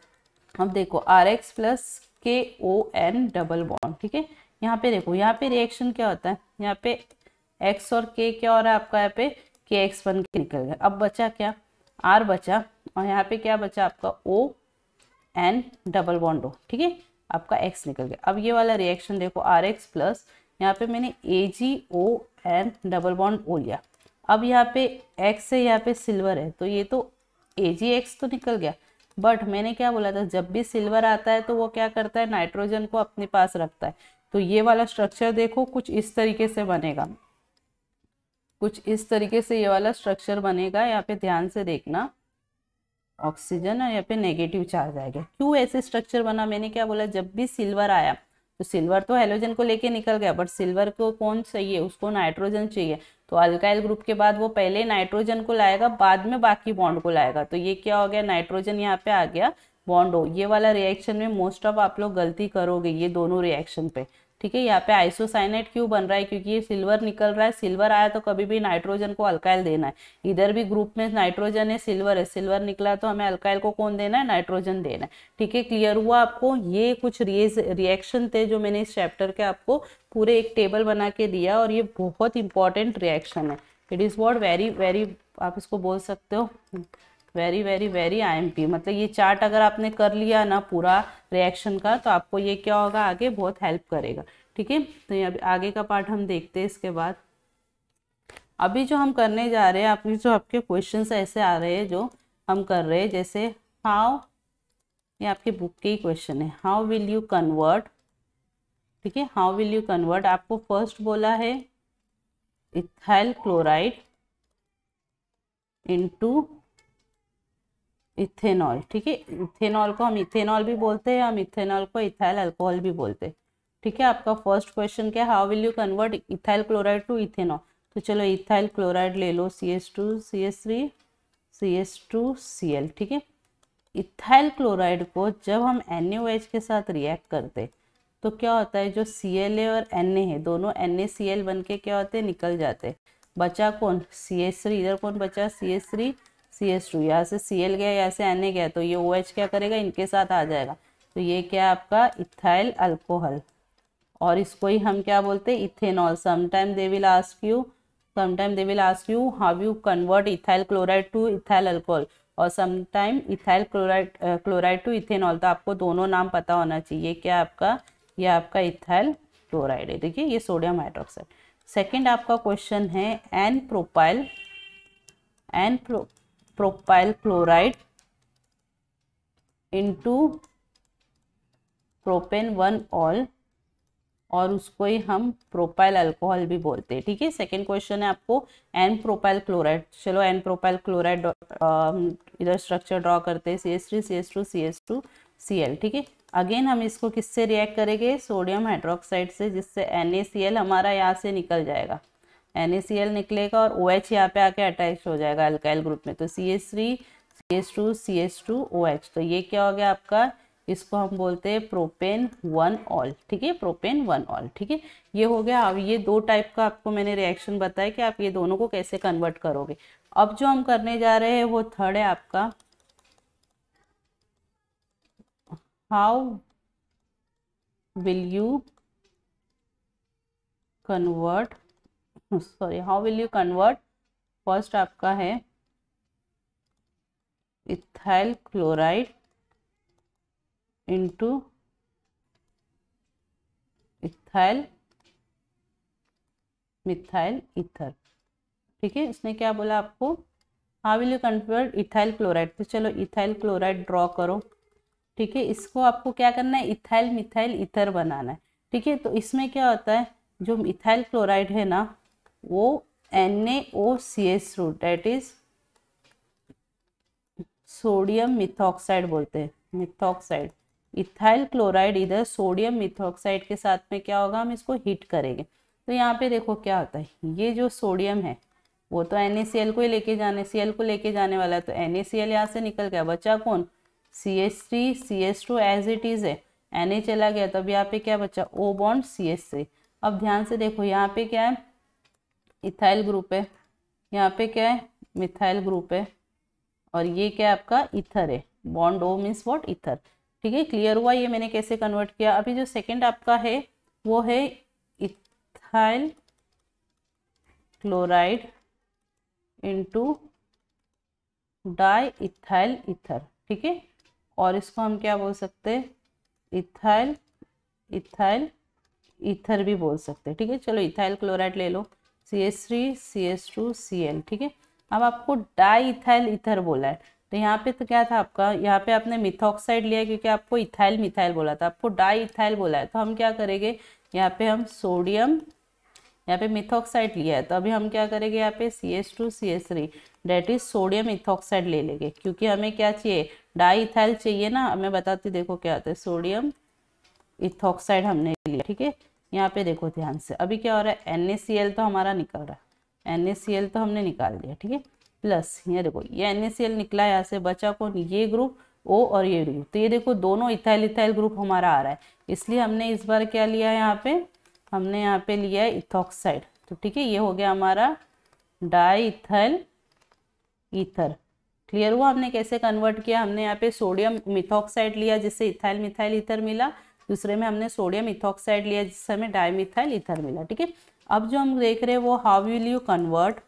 अब देखो आर एक्स प्लस के ओ एन डबल बॉन्ड ठीक है यहाँ पे देखो यहाँ पे रिएक्शन क्या होता है यहाँ पे एक्स और के क्या हो रहा है आपका यहाँ पे के एक्स बन के निकल गया अब बचा क्या आर बचा और यहाँ पे क्या बचा आपका ओ एन डबल बॉन्ड हो ठीक है आपका एक्स निकल गया अब ये वाला रिएक्शन देखो आर एक्स प्लस यहाँ पे मैंने A G O N double bond O लिया अब यहाँ पे एक्स है यहाँ पे सिल्वर है तो ये तो ए जी एक्स तो निकल गया बट मैंने क्या बोला था जब भी सिल्वर आता है तो वो क्या करता है नाइट्रोजन को अपने पास रखता है तो ये वाला स्ट्रक्चर देखो कुछ इस तरीके से बनेगा कुछ इस तरीके से ये वाला स्ट्रक्चर बनेगा यहाँ पे ध्यान से देखना ऑक्सीजन और यहाँ पे नेगेटिव चार्ज आएगा क्यों ऐसे स्ट्रक्चर बना मैंने क्या बोला जब भी सिल्वर आया तो सिल्वर तो हेलोजन को लेके निकल गया बट सिल्वर को कौन चाहिए उसको नाइट्रोजन चाहिए तो अल्काइल ग्रुप के बाद वो पहले नाइट्रोजन को लाएगा बाद में बाकी बॉन्ड को लाएगा तो ये क्या हो गया नाइट्रोजन यहाँ पे आ गया बॉन्ड हो ये वाला रिएक्शन में मोस्ट ऑफ आप लोग गलती करोगे ये दोनों रिएक्शन पे ठीक है यहाँ पे आइसोसाइनेट क्यों बन रहा है क्योंकि ये सिल्वर निकल रहा है सिल्वर आया तो कभी भी नाइट्रोजन को अल्काइल देना है इधर भी ग्रुप में नाइट्रोजन है सिल्वर है सिल्वर निकला तो हमें अल्काइल को कौन देना है नाइट्रोजन देना है ठीक है क्लियर हुआ आपको ये कुछ रिएक्शन थे जो मैंने इस चैप्टर के आपको पूरे एक टेबल बना के दिया और ये बहुत इंपॉर्टेंट रिएक्शन है it is what very very आप इसको बोल सकते हो वेरी वेरी वेरी आईएमपी मतलब ये चार्ट अगर आपने कर लिया ना पूरा रिएक्शन का तो आपको ये क्या होगा आगे बहुत हेल्प करेगा ठीक है तो ये आगे का पार्ट हम देखते हैं इसके बाद अभी जो हम करने जा रहे हैं आपकी जो आपके क्वेश्चन ऐसे आ रहे हैं जो हम कर रहे हैं जैसे हाउ ये आपके बुक के ही क्वेश्चन है हाउ विल यू कन्वर्ट ठीक है हाउ विल यू कन्वर्ट आपको फर्स्ट बोला है इथाइल क्लोराइड इनटू इथेनॉल ठीक है इथेनॉल को हम इथेनॉल भी बोलते हैं हम इथेनॉल को इथाइल अल्कोहल भी बोलते हैं ठीक है आपका फर्स्ट क्वेश्चन क्या how will you convert ethyl chloride to ethanol तो चलो इथाइल क्लोराइड ले लो C S two C S three C S two C L ठीक है इथाइल क्लोराइड को जब हम एन के साथ रिएक्ट करते तो क्या होता है जो सी एल ए और एन ए है दोनों एन ए सी एल बन के क्या होते हैं निकल जाते बचा कौन सी एस थ्री इधर कौन बचा C S three C S two यहाँ से सी एल गया यहाँ से एन ए गया तो ये ओ OH एच क्या करेगा इनके साथ आ जाएगा तो ये क्या आपका इथाइल अल्कोहल और इसको ही हम क्या बोलते हैं ethanol sometime they will ask you sometime they will ask you how you convert ethyl chloride to ethyl alcohol और sometime ethyl chloride chloride to ethanol तो आपको दोनों नाम पता होना चाहिए क्या आपका ये आपका इथाइल क्लोराइड है देखिए ये सोडियम हाइड्रोक्साइड सेकेंड आपका क्वेश्चन है N propyl N pro propyl chloride into propane one ol और उसको ही हम प्रोपाइल अल्कोहल भी बोलते हैं ठीक है सेकेंड क्वेश्चन है आपको एन प्रोपाइल क्लोराइड चलो एन प्रोपाइल क्लोराइड इधर स्ट्रक्चर ड्रॉ करते हैं C S three C S two C S two C L ठीक है अगेन हम इसको किससे रिएक्ट करेंगे सोडियम हाइड्रोक्साइड से जिससे एन ए सी एल हमारा यहाँ से निकल जाएगा एन निकलेगा और ओ OH यहाँ पे आके अटैच हो जाएगा अल्काइल ग्रुप में तो C S three C S two C S two O H तो ये क्या हो गया आपका इसको हम बोलते हैं प्रोपेन वन ऑल ठीक है प्रोपेन वन ऑल ठीक है ये हो गया अब ये दो टाइप का आपको मैंने रिएक्शन बताया कि आप ये दोनों को कैसे कन्वर्ट करोगे अब जो हम करने जा रहे हैं वो थर्ड है आपका how will you convert sorry how will you convert first आपका है ethyl chloride into ethyl methyl ether ठीक है इसने क्या बोला आपको how will you convert ethyl chloride तो चलो इथाइल क्लोराइड ड्रॉ करो ठीक है इसको आपको क्या करना है इथाइल मिथाइल इथर बनाना है ठीक है तो इसमें क्या होता है जो इथाइल क्लोराइड है ना वो N A O C S रूट डेट इज सोडियम मिथॉक्साइड बोलते हैं मिथॉक्साइड इथाइल क्लोराइड इधर सोडियम मिथॉक्साइड के साथ में क्या होगा हम इसको हीट करेंगे तो यहाँ पे देखो क्या होता है ये जो सोडियम है वो तो एन को ही लेके जाने सी को लेके जाने वाला है तो एन यहाँ से निकल गया बचा कौन C S three C S two as it is है एन चला गया तो अब यहाँ पे क्या बचा ओ बॉन्ड सी अब ध्यान से देखो यहाँ पे क्या है इथाइल ग्रुप है यहाँ पे क्या है मिथाइल ग्रुप है और ये क्या है आपका इथर है bond O means what ether ठीक है क्लियर हुआ ये मैंने कैसे कन्वर्ट किया अभी जो सेकेंड आपका है वो है ethyl chloride into diethyl ether ठीक है और इसको हम क्या बोल सकते हैं इथाइल इथाइल इथर भी बोल सकते हैं ठीक है चलो इथाइल क्लोराइड ले लो C S three C S two C N ठीक है अब आपको डाई इथाइल इथर बोला है तो यहाँ पे तो क्या था आपका यहाँ पे आपने मिथॉक्साइड लिया क्योंकि आपको इथाइल मिथाइल बोला था आपको डाई इथाइल बोला है तो हम क्या करेंगे यहाँ पे हम सोडियम यहाँ पे मिथॉक्साइड लिया है तो अभी हम क्या करेंगे यहाँ पे C S two C S three that is sodium ethoxide ले लेंगे क्योंकि हमें क्या चाहिए डाई इथाइल चाहिए ना मैं बताती देखो क्या होता है सोडियम इथॉक्साइड हमने लिया ठीक है यहाँ पे देखो ध्यान से अभी क्या हो रहा है एन तो हमारा निकल रहा है एन तो हमने निकाल दिया ठीक है प्लस ये देखो ये एन निकला यहाँ से बचा कौन ये ग्रुप ओ और ये ग्रुप तो ये देखो दोनों इथाइल इथाइल ग्रुप हमारा आ रहा है इसलिए हमने इस बार क्या लिया है यहाँ पे हमने यहाँ पे लिया है इथॉक्साइड तो ठीक है ये हो गया हमारा डाई इथाइल ईथर क्लियर हुआ हमने कैसे कन्वर्ट किया हमने यहाँ पे सोडियम मिथॉक्साइड लिया जिससे इथाइल मिथाइल ईथर मिला दूसरे में हमने सोडियम इथॉक्साइड लिया जिससे हमें डायमिथाइल इथर मिला ठीक है अब जो हम देख रहे हैं वो how will you convert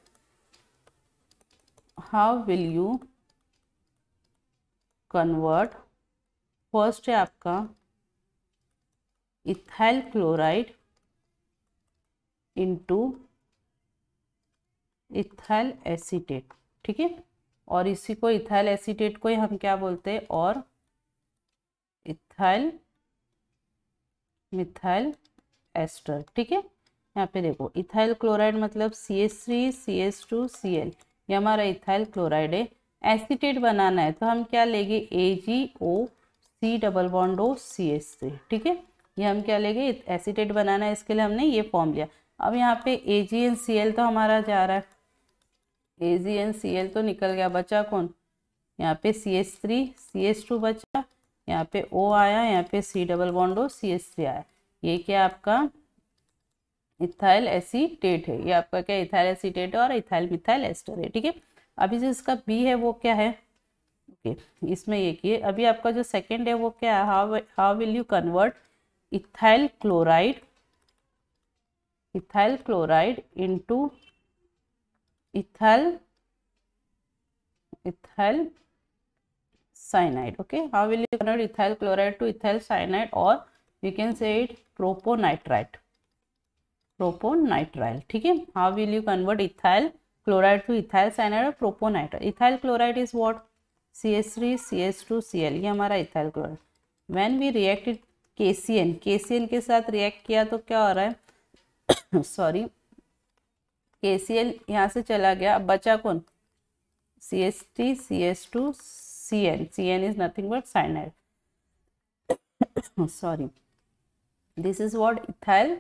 how will you convert first है आपका ethyl chloride into ethyl acetate ठीक है और इसी को इथाइल एसीटेट को ही हम क्या बोलते हैं और इथाइल मिथाइल एस्टर ठीक है यहाँ पे देखो इथाइल क्लोराइड मतलब C S three C S two C L ये हमारा इथाइल क्लोराइड है एसिटेट बनाना है तो हम क्या लेंगे A G O C double bond O C S three ठीक है ये हम क्या लेंगे एसिटेट बनाना है इसके लिए हमने ये फॉर्म लिया अब यहाँ पे ए जी एन सी एल तो हमारा जा रहा है ए जी एन सी एल तो निकल गया बचा कौन यहाँ पे C S three C S two बचा यहाँ पे ओ आया यहाँ पे सी डबल बॉन्डो सी एस सी आया ये क्या आपका इथाइल एसीटेट है ये आपका क्या इथाइल एसीटेट है और इथाइल मिथाइल एस्टर है ठीक है अभी जो इसका बी है वो क्या है ओके इसमें ये किए अभी आपका जो सेकेंड है वो क्या है how how will you convert ethyl chloride ethyl chloride into ethyl ethyl cyanide okay how will you convert ethyl chloride to ethyl cyanide or we can say it proponitrite proponitrile ठीक है how will you convert ethyl chloride to ethyl cyanide or proponitrile ethyl chloride is what CH3 CH2 Cl ये हमारा ethyl chloride when we reacted KCN KCN के साथ react किया तो क्या हो रहा है सॉरी KCl यहाँ से चला गया अब बचा कौन C S T C S two C N is nothing but cyanide sorry this is what ethyl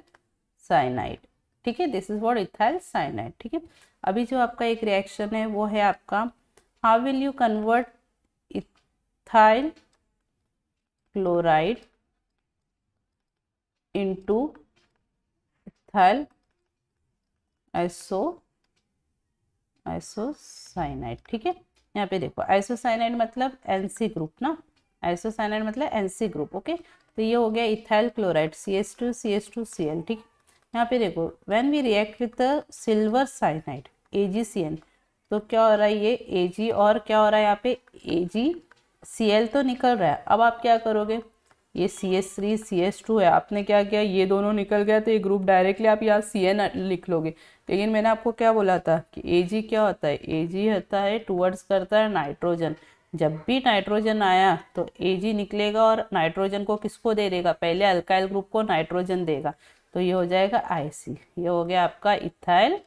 cyanide ठीक है this is what ethyl cyanide ठीक है अभी जो आपका एक रिएक्शन है वो है आपका how will you convert ethyl chloride into ethyl isocyanide ठीक है यहाँ पे देखो आइसोसाइनाइड मतलब एनसी ग्रुप ना आइसोसाइनाइड मतलब एनसी ग्रुप ओके तो ये हो गया ethyl chloride C S two C S two C L ठीक यहाँ पे देखो when we react with silver cyanide A G C N तो क्या हो रहा है ये ए जी और क्या हो रहा है यहाँ पे ए जी सी एल तो निकल रहा है अब आप क्या करोगे ये C S three C S two है आपने क्या किया ये दोनों निकल गया तो ये ग्रुप डायरेक्टली आप यहाँ सी एन लिख लोगे लेकिन मैंने आपको क्या बोला था कि ए जी क्या होता है ए जी होता है टूवर्ड्स करता है नाइट्रोजन जब भी नाइट्रोजन आया तो ए जी निकलेगा और नाइट्रोजन को किसको दे देगा पहले अल्काइल ग्रुप को नाइट्रोजन देगा तो ये हो जाएगा आई सी ये हो गया आपका इथाइल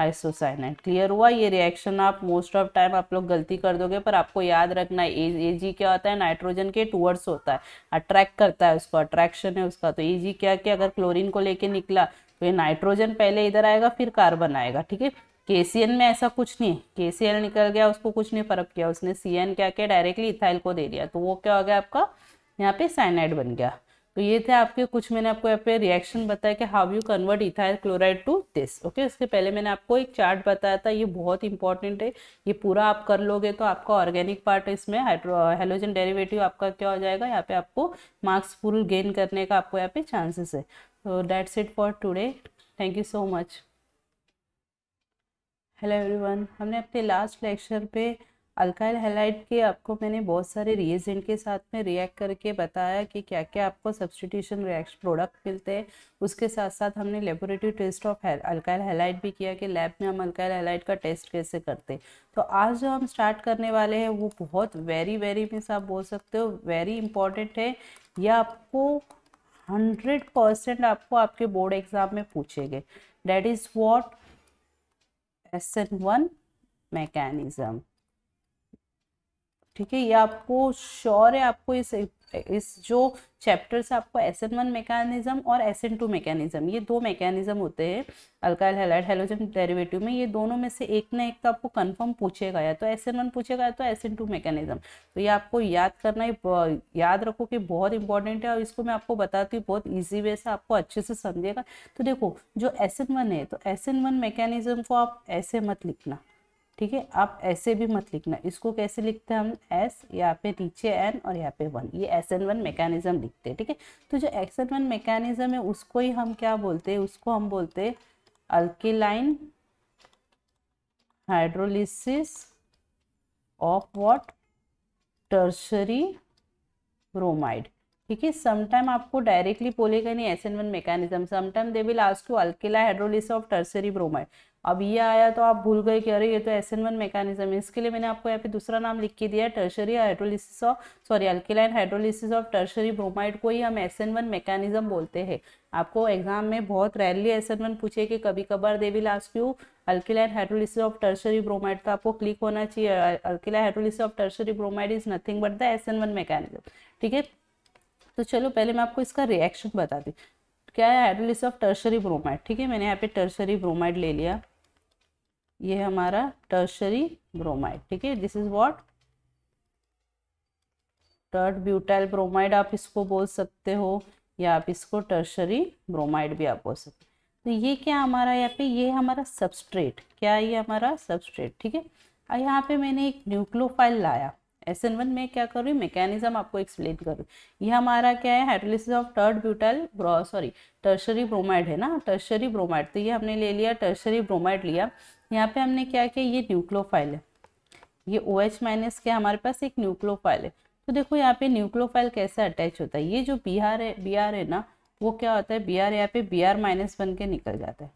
आइसोसाइनाइड क्लियर हुआ ये रिएक्शन आप मोस्ट ऑफ टाइम आप लोग गलती कर दोगे पर आपको याद रखना है ए जी क्या होता है नाइट्रोजन के टूवर्ड्स होता है अट्रैक्ट करता है उसको अट्रैक्शन है उसका तो ए जी क्या कि अगर क्लोरीन को लेके निकला तो ये नाइट्रोजन पहले इधर आएगा फिर कार्बन आएगा ठीक है के में ऐसा कुछ नहीं है के निकल गया उसको कुछ नहीं फर्क किया उसने सी क्या किया डायरेक्टली इथाइल को दे दिया तो वो क्या हो गया आपका यहाँ पे साइनाइड बन गया तो ये थे आपके कुछ मैंने आपको यहाँ पे रिएक्शन बताया कि how you convert ethyl chloride to this okay इसके पहले मैंने आपको एक चार्ट बताया था ये बहुत इंपॉर्टेंट है ये पूरा आप कर लोगे तो आपका ऑर्गेनिक पार्ट इसमें हाइड्रो हेलोजन डेरिवेटिव आपका क्या हो जाएगा यहाँ पे आपको मार्क्स फुल गेन करने का आपको यहाँ पे चांसेस है तो that's it for today thank you so much hello everyone हमने अपने लास्ट लेक्चर पे अल्काइल हेलाइट के आपको मैंने बहुत सारे रिएजेंट के साथ में रिएक्ट करके बताया कि क्या क्या आपको सब्सटीट्यूशन रिएक्शन प्रोडक्ट मिलते हैं उसके साथ साथ हमने laboratory test of alkyl halide भी किया कि लैब में हम अल्काइल हेलाइट का टेस्ट कैसे करते हैं तो आज जो हम स्टार्ट करने वाले हैं वो बहुत वेरी वेरी मीन्स आप बोल सकते हो वेरी इंपॉर्टेंट है यह आपको हंड्रेड परसेंट आपको आपके बोर्ड एग्जाम में पूछेंगे that is what S N one mechanism ठीक है ये आपको श्योर है आपको इस इस जो चैप्टर से आपको एस एन वन मैकेनिज्म और एस एन टू मैकेनिज्म ये दो मैकेनिज्म होते हैं अल्काइल हेलाइड हेलोजन डेरिवेटिव में ये दोनों में से एक ना एक तो आपको कंफर्म पूछेगा या तो एस एन वन पूछेगा या तो एस एन टू मैकेनिज्म तो ये आपको याद करना याद रखो कि बहुत इंपॉर्टेंट है और इसको मैं आपको बताती हूँ बहुत ईजी वे से आपको अच्छे से समझेगा तो देखो जो एस एन वन है तो एस एन वन मैकेनिज्म को आप ऐसे मत लिखना ठीक है आप ऐसे भी मत लिखना इसको कैसे लिखते हैं हम एस यहाँ पे नीचे एन और यहाँ पे वन ये एस एन वन मैकेनिज्म लिखते हैं ठीक है तो जो एक्स एन वन मैकेनिज्म है उसको ही हम क्या बोलते हैं उसको हम बोलते हैं alkaline hydrolysis of what tertiary bromide ठीक है समटाइम आपको डायरेक्टली बोलेगा नहीं S N one mechanism sometime they will ask you अल्किला हाइड्रोलिस ऑफ टर्सरी ब्रोमाइड अब ये आया तो आप भूल गए कि अरे ये तो एस एन वन मैकेनिज्म है इसके लिए मैंने आपको यहाँ पे दूसरा नाम लिख के दिया है tertiary hydrolysis of sorry alkaline hydrolysis of tertiary bromide को ही हम एस एन वन मैकेनिज्म बोलते हैं आपको एग्जाम में बहुत रैली एस एन वन पूछे कि कभी कभार they will ask you alkaline hydrolysis of tertiary bromide तो आपको क्लिक होना चाहिए alkaline hydrolysis of tertiary bromide is nothing but the S N one mechanism ठीक है तो चलो पहले मैं आपको इसका रिएक्शन बता दी क्या है हाइड्रोलिस ऑफ टर्शरी ब्रोमाइड ठीक है मैंने यहाँ पे टर्शरी ब्रोमाइड ले लिया ये हमारा टर्शरी ब्रोमाइड ठीक है this is what tert butyl bromide आप इसको बोल सकते हो या आप इसको टर्शरी ब्रोमाइड भी आप बोल सकते हो तो ये क्या हमारा यहाँ पे ये हमारा सबस्ट्रेट क्या ये हमारा सबस्ट्रेट ठीक है और यहाँ पे मैंने एक न्यूक्लोफाइल लाया एस एन वन में क्या कर रही हूँ मैकेनिज्म आपको एक्सप्लेन कर रही हूँ ये हमारा क्या है hydrolysis of tert butyl sorry tertiary bromide है ना टर्शरी ब्रोमाइड तो ये हमने ले लिया टर्शरी ब्रोमाइड लिया यहाँ पे हमने क्या किया ये न्यूक्लोफाइल है ये ओ एच माइनस के हमारे पास एक न्यूक्लोफाइल है तो देखो यहाँ पे न्यूक्लोफाइल कैसे अटैच होता है ये जो बी आर है बी आर है ना वो क्या होता है बी आर यहाँ पे बी आर माइनस बन के निकल जाता है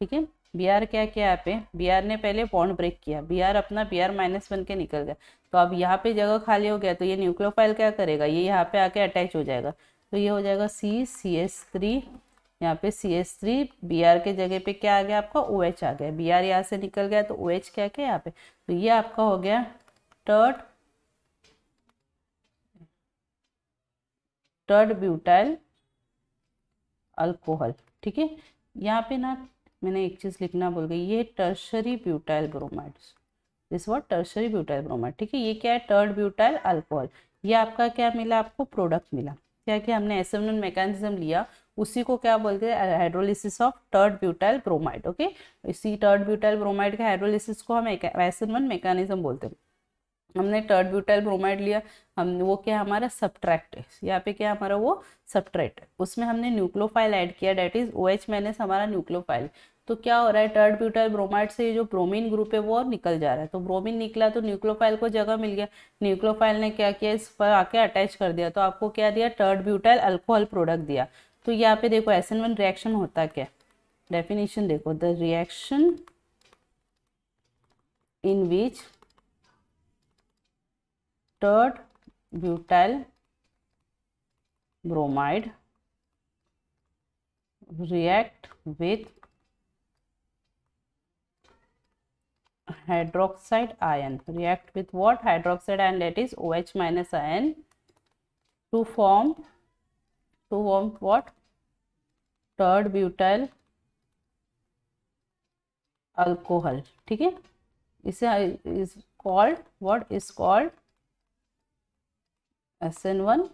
ठीक है बिहार क्या किया यहाँ पे बिहार ने पहले बॉन्ड ब्रेक किया बिहार अपना आर माइनस बन के निकल गया तो अब यहाँ पे जगह खाली हो गया तो ये न्यूक्लियोफाइल क्या करेगा ये यहाँ पे आके अटैच हो जाएगा तो ये हो जाएगा सी सी एस थ्री यहाँ पे C S three B R के जगह पे क्या आ गया आपका ओ OH आ गया बी आर यहाँ से निकल गया तो ओ OH क्या क्या यहाँ पे तो ये आपका हो गया टर्ट टर्ड ब्यूटाइल अल्कोहल ठीक है यहाँ पे ना मैंने एक चीज़ लिखना बोल गई ये tertiary butyl bromide this what tertiary butyl bromide ठीक है ये क्या है टर्ड ब्यूटाइल अल्कोहल ये आपका क्या मिला आपको प्रोडक्ट मिला क्या कि हमने एस एम मैकेनिज्म लिया उसी को क्या बोलते हैं hydrolysis of tert butyl bromide okay इसी टर्ड ब्यूटाइल ब्रोमाइड के हाइड्रोलिसिस को हम एसेमिनल मैकेनिज्म बोलते हैं हमने टर्ड ब्यूटाइल ब्रोमाइड लिया हम वो क्या हमारा सब्ट्रैक्ट है यहाँ पे क्या हमारा वो सब्ट्रैक्ट है उसमें हमने न्यूक्लोफाइल ऐड किया that is O H minus हमारा न्यूक्लोफाइल तो क्या हो रहा है टर्ड ब्यूटाइल ब्रोमाइड से जो ब्रोमीन ग्रुप है वो निकल जा रहा है तो ब्रोमीन निकला तो न्यूक्लोफाइल को जगह मिल गया न्यूक्लोफाइल ने क्या किया इस पर आके अटैच कर दिया तो आपको क्या दिया टर्ड ब्यूटाइल अल्कोहल प्रोडक्ट दिया तो यहाँ पे देखो एस रिएक्शन होता क्या डेफिनेशन देखो the reaction in which tert butyl bromide react with hydroxide ion react with what hydroxide ion that is OH minus ion to form to form what third butyl alcohol ठीक है इसे is called what is called SN1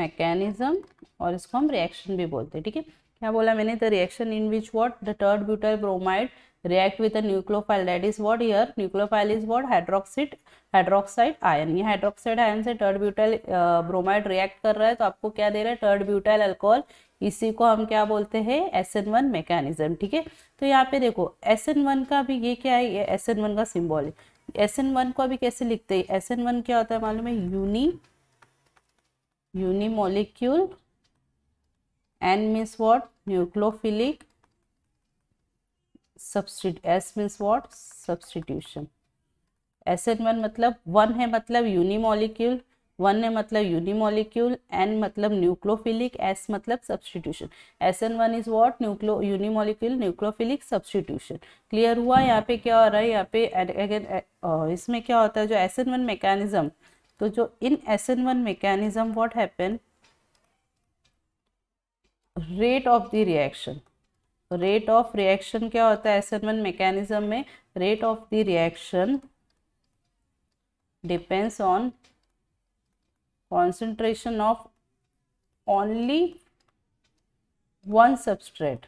mechanism और इसको हम reaction भी बोलते हैं ठीक है क्या बोला मैंने the reaction in which what the third butyl bromide react with a nucleophile that is what here nucleophile is what hydroxide hydroxide ion ये हाइड्रोक्साइड आयन से टर्ड ब्यूटाइल ब्रोमाइड रिएक्ट कर रहा है तो आपको क्या दे रहा है टर्ड ब्यूटाइल अल्कोहल इसी को हम क्या बोलते हैं एस एन वन मैकेनिज्म ठीक है तो यहाँ पे देखो एस एन वन का भी ये क्या है एस एन वन का सिम्बॉल है एस एन वन को अभी कैसे लिखते हैं एस एन वन क्या होता है मालूम है uni unimolecule N means what nucleophilic substitute s means what substitution SN one मतलब वन है मतलब यूनिमोलिक्यूल वन है मतलब यूनिमोलिक्यूल एन मतलब न्यूक्लोफिलिक एस मतलब substitution S N one is what nucleo unimolecule nucleophilic substitution clear हुआ hmm. यहाँ पे क्या हो रहा है यहाँ पे अगर इसमें क्या होता है जो एस एन वन मैकेनिज्म तो जो in S N one mechanism what happen rate of the reaction rate of reaction क्या होता है एसरमन मैकेनिज्म में rate of the reaction depends on concentration of only one substrate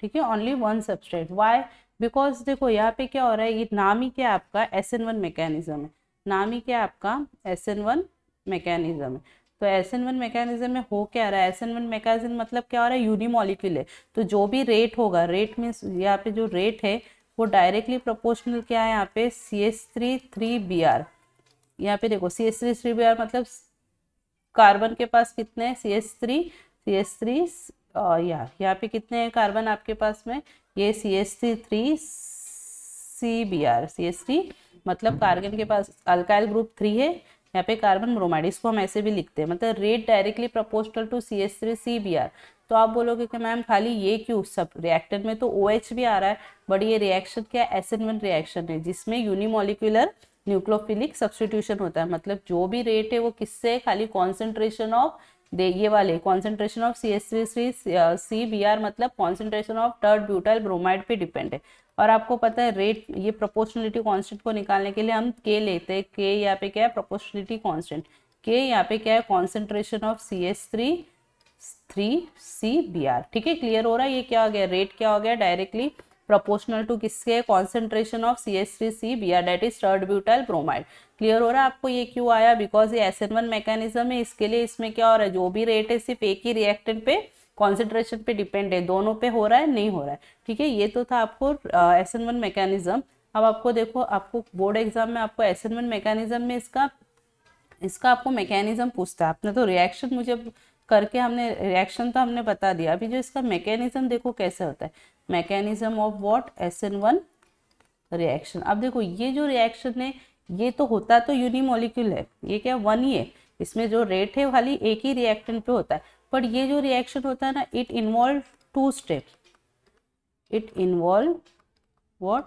ठीक है only one substrate why because देखो यहाँ पे क्या हो रहा है ये नाम ही क्या आपका एस एन वन मैकेनिज्म है नाम ही क्या आपका एस एन वन मैकेनिज्म है तो एस एन वन मैकेनिज्म में हो क्या रहा है एस एन वन मैकेनिज्म मतलब क्या हो रहा है यूनिमॉलिक्यूल है तो जो भी रेट होगा रेट मीन्स यहाँ पे जो रेट है वो डायरेक्टली प्रोपोर्शनल क्या है यहाँ पे C S three three B R यहाँ पे देखो C S three three B R मतलब कार्बन के पास कितने C S three C S three या यहाँ पे कितने हैं कार्बन आपके पास में ये C S three three C B R C S three मतलब कार्बन के पास अल्काइल ग्रुप थ्री है यहाँ पे कार्बन ब्रोमाइड इसको हम ऐसे भी लिखते हैं मतलब rate directly proportional to C S three C B R तो आप बोलोगे कि मैम खाली ये क्यों सब रिएक्टर में तो ओ एच भी आ रहा है बट ये रिएक्शन क्या वन रिएक्शन है जिसमें यूनिमोलिकुलर न्यूक्लोफिलिक सब्सटीट्यूशन होता है मतलब जो भी रेट है वो किससे खाली कॉन्सेंट्रेशन ऑफ दे ये वाले concentration of C S C C B R मतलब concentration of tert butyl bromide पे डिपेंड है और आपको पता है रेट ये प्रोपोर्शनलिटी कांस्टेंट को निकालने के लिए हम के लेते हैं के यहाँ पे क्या है प्रोपोर्शनलिटी कांस्टेंट के यहाँ पे क्या है concentration of C S three three C B R ठीक है क्लियर हो रहा है ये क्या हो गया रेट क्या हो गया डायरेक्टली प्रोपोर्शनल टू किसके concentration of C S three C B R that is third butyl bromide clear हो रहा है आपको ये क्यों आया बिकॉज ये एस एन वन मैकेनिज्म है इसके लिए इसमें क्या हो रहा है जो भी रेट है सिर्फ एक ही रिएक्टेंट पे कॉन्सेंट्रेशन पे डिपेंड है दोनों पे हो रहा है नहीं हो रहा है ठीक है ये तो था आपको एस एन वन मैकेनिज्म अब आपको देखो आपको बोर्ड एग्जाम में आपको एस एन वन मैकेनिज्म में इसका इसका आपको मैकेनिज्म पूछता है आपने तो रिएक्शन मुझे करके हमने रिएक्शन तो हमने बता दिया अभी जो इसका मैकेनिज्म देखो कैसे होता है mechanism of what S N one reaction अब देखो ये जो रिएक्शन है ये तो होता तो यूनिमोलिक्यूल है ये क्या वन ही है इसमें जो रेट है खाली एक ही रिएक्टेंट पे होता है बट ये जो रिएक्शन होता है ना it involve two step it involve what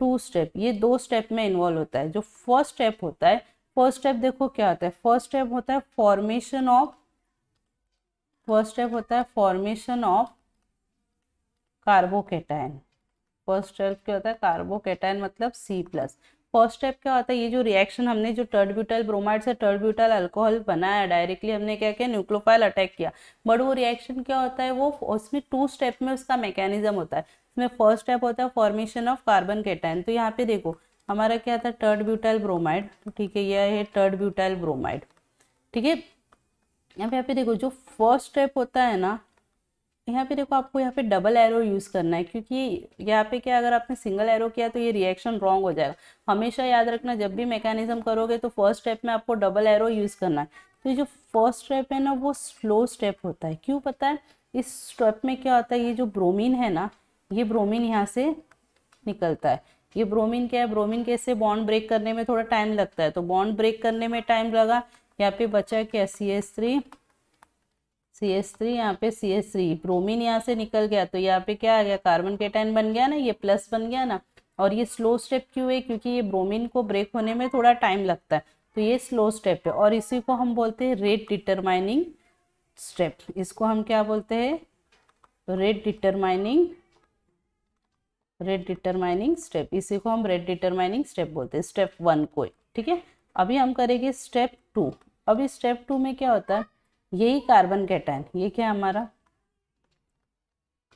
two step ये दो स्टेप में इन्वॉल्व होता है जो फर्स्ट स्टेप होता है फर्स्ट स्टेप देखो क्या होता है फर्स्ट स्टेप होता है फॉर्मेशन ऑफ फर्स्ट स्टेप होता है formation of carbocation first step क्या होता है कार्बोकेटाइन मतलब सी प्लस फर्स्ट स्टेप क्या होता है ये जो रिएक्शन हमने जो टर्डब्यूटल ब्रोमाइड से टर्डब्यूटल अल्कोहल बनाया डायरेक्टली हमने क्या किया न्यूक्लोफाइल अटैक किया बट वो रिएक्शन क्या होता है वो उसमें टू स्टेप में उसका मैकेनिज्म होता है उसमें फर्स्ट स्टेप होता है फॉर्मेशन ऑफ कार्बन केटाइन तो यहाँ पे देखो हमारा क्या था टर्डब्यूटल ब्रोमाइड ठीक है यह है टर्डब्यूटल ब्रोमाइड ठीक है यहाँ पे यहाँ पे देखो जो फर्स्ट स्टेप होता है ना यहाँ पे देखो आपको यहाँ पे डबल एरो यूज़ करना है क्योंकि यहाँ पे क्या अगर आपने सिंगल एरो किया तो ये रिएक्शन रॉन्ग हो जाएगा हमेशा याद रखना जब भी मैकेनिज्म करोगे तो फर्स्ट स्टेप में आपको डबल एरो यूज़ करना है तो ये जो फर्स्ट स्टेप है ना वो स्लो स्टेप होता है क्यों पता है इस स्टेप में क्या होता है ये जो ब्रोमिन है ना ये ब्रोमिन यहाँ से निकलता है ये ब्रोमिन क्या है ब्रोमिन कैसे बॉन्ड ब्रेक करने में थोड़ा टाइम लगता है तो बॉन्ड ब्रेक करने में टाइम लगा यहाँ पे बचा क्या C S three C S three यहाँ पे सी एस थ्री ब्रोमिन यहाँ से निकल गया तो यहाँ पे क्या आ गया कार्बन केटाइन बन गया ना ये प्लस बन गया ना और ये स्लो स्टेप क्यों है क्योंकि ये ब्रोमिन को ब्रेक होने में थोड़ा टाइम लगता है तो ये स्लो स्टेप है और इसी को हम बोलते हैं रेट डिटरमाइनिंग स्टेप इसको हम क्या बोलते हैं rate determining rate determining step इसी को हम रेट डिटरमाइनिंग स्टेप बोलते हैं स्टेप वन को ठीक है अभी हम करेंगे स्टेप टू अभी स्टेप टू में क्या होता है यही कार्बन कैटाइन ये क्या हमारा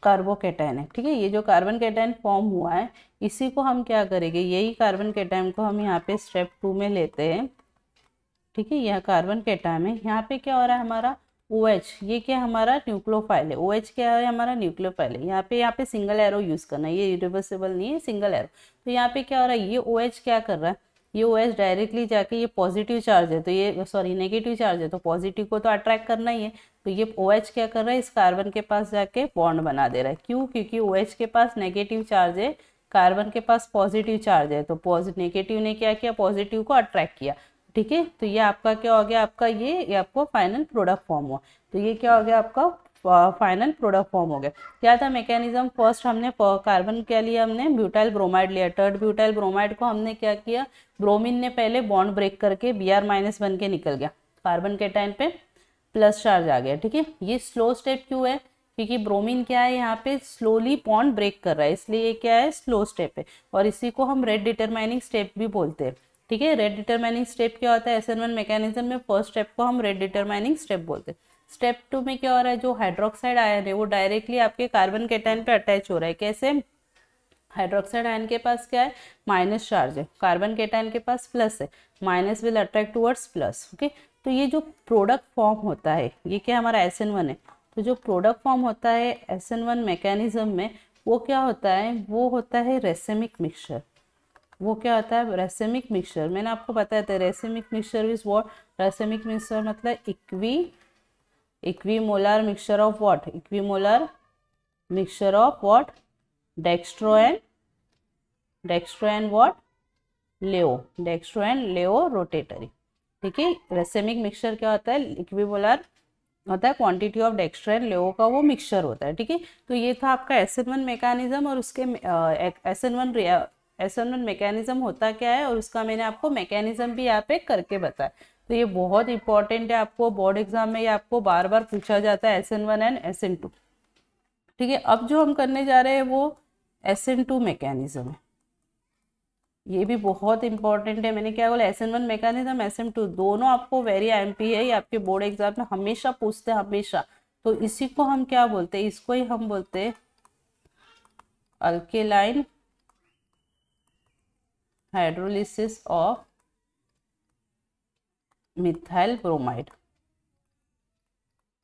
कार्बो कैटाइन है ठीक है ये जो कार्बन कैटाइन फॉर्म हुआ है इसी को हम क्या करेंगे यही कार्बन कैटाइन को हम यहाँ पे स्टेप टू में लेते हैं ठीक है यह कार्बन कैटाइन है यहाँ पे क्या हो रहा है हमारा ओ OH, ये क्या हमारा न्यूक्लियोफाइल है ओ OH क्या है हमारा न्यूक्लियोफाइल है यहाँ पे यहाँ पे सिंगल एरो यूज़ करना है ये रिवर्सेबल नहीं है सिंगल एरो तो यहाँ पे क्या हो रहा है ये ओ OH क्या कर रहा है ये ओ एस डायरेक्टली जाके ये पॉजिटिव चार्ज है तो ये सॉरी नेगेटिव चार्ज है तो पॉजिटिव को तो अट्रैक्ट करना ही है तो ये ओ OH क्या कर रहा है इस कार्बन के पास जाके बॉन्ड बना दे रहा है क्यों क्योंकि ओ OH के पास नेगेटिव चार्ज है कार्बन के पास पॉजिटिव चार्ज है तो पॉजिटिव नेगेटिव ने क्या किया पॉजिटिव को अट्रैक्ट किया ठीक है तो ये आपका क्या हो गया आपका ये, ये आपको फाइनल प्रोडक्ट फॉर्म हुआ तो ये क्या हो गया आपका फाइनल प्रोडक्ट फॉर्म हो गया क्या था मैकेनिज्म फर्स्ट हमने कार्बन के लिए हमने ब्यूटाइल ब्रोमाइड लिया टर्ड ब्यूटाइल ब्रोमाइड को हमने क्या किया ब्रोमिन ने पहले बॉन्ड ब्रेक करके बी आर माइनस बन के निकल गया कार्बन के टाइम पे प्लस चार्ज आ गया ठीक है ये स्लो स्टेप क्यों है क्योंकि ब्रोमीन क्या है यहाँ पे स्लोली पॉन्ड ब्रेक कर रहा है इसलिए ये क्या है स्लो स्टेप है और इसी को हम रेड डिटरमाइनिंग स्टेप भी बोलते हैं ठीक है रेड डिटरमाइनिंग स्टेप क्या होता है एस एन वन मैकेनिज्म में फर्स्ट स्टेप को हम रेड डिटरमाइनिंग स्टेप बोलते हैं स्टेप टू में क्या हो रहा है जो हाइड्रोक्साइड आयन है वो डायरेक्टली आपके कार्बन कैटाइन पे अटैच हो रहा है कैसे हाइड्रोक्साइड आयन के पास क्या है माइनस चार्ज है कार्बन कैटाइन के पास प्लस है minus will attract towards plus okay तो ये जो प्रोडक्ट फॉर्म होता है ये क्या हमारा एस वन है तो जो प्रोडक्ट फॉर्म होता है एस वन मैकेनिज्म में वो क्या होता है वो होता है रेसेमिक मिक्सचर वो क्या होता है रेसेमिक मिक्सचर मैंने आपको बताया था racemic mixture is what racemic mixture मतलब equi equimolar mixture of what equimolar mixture of what dextro and dextro and what laevo dextro and laevo rotatory ठीक है रेसेमिक मिक्सचर क्या होता है इक्विमोलर होता है क्वांटिटी ऑफ डेक्स्ट्रो एंड लेओ का वो मिक्सचर होता है ठीक है तो ये था आपका एसन वन मेकानिज्म और उसके SN one SN one mechanism होता क्या है और उसका मैंने आपको मैकेनिज्म भी यहाँ पे करके बताया तो ये बहुत इंपॉर्टेंट है आपको बोर्ड एग्जाम में ये आपको बार बार पूछा जाता है S N one and S N two ठीक है अब जो हम करने जा रहे हैं वो एस एन टू मैकेनिज्म है ये भी बहुत इंपॉर्टेंट है मैंने क्या बोला S N one mechanism S N two दोनों आपको वेरी एम पी है ये आपके बोर्ड एग्जाम में हमेशा पूछते हैं हमेशा तो इसी को हम क्या बोलते हैं इसको ही हम बोलते हैं alkaline hydrolysis of methyl bromide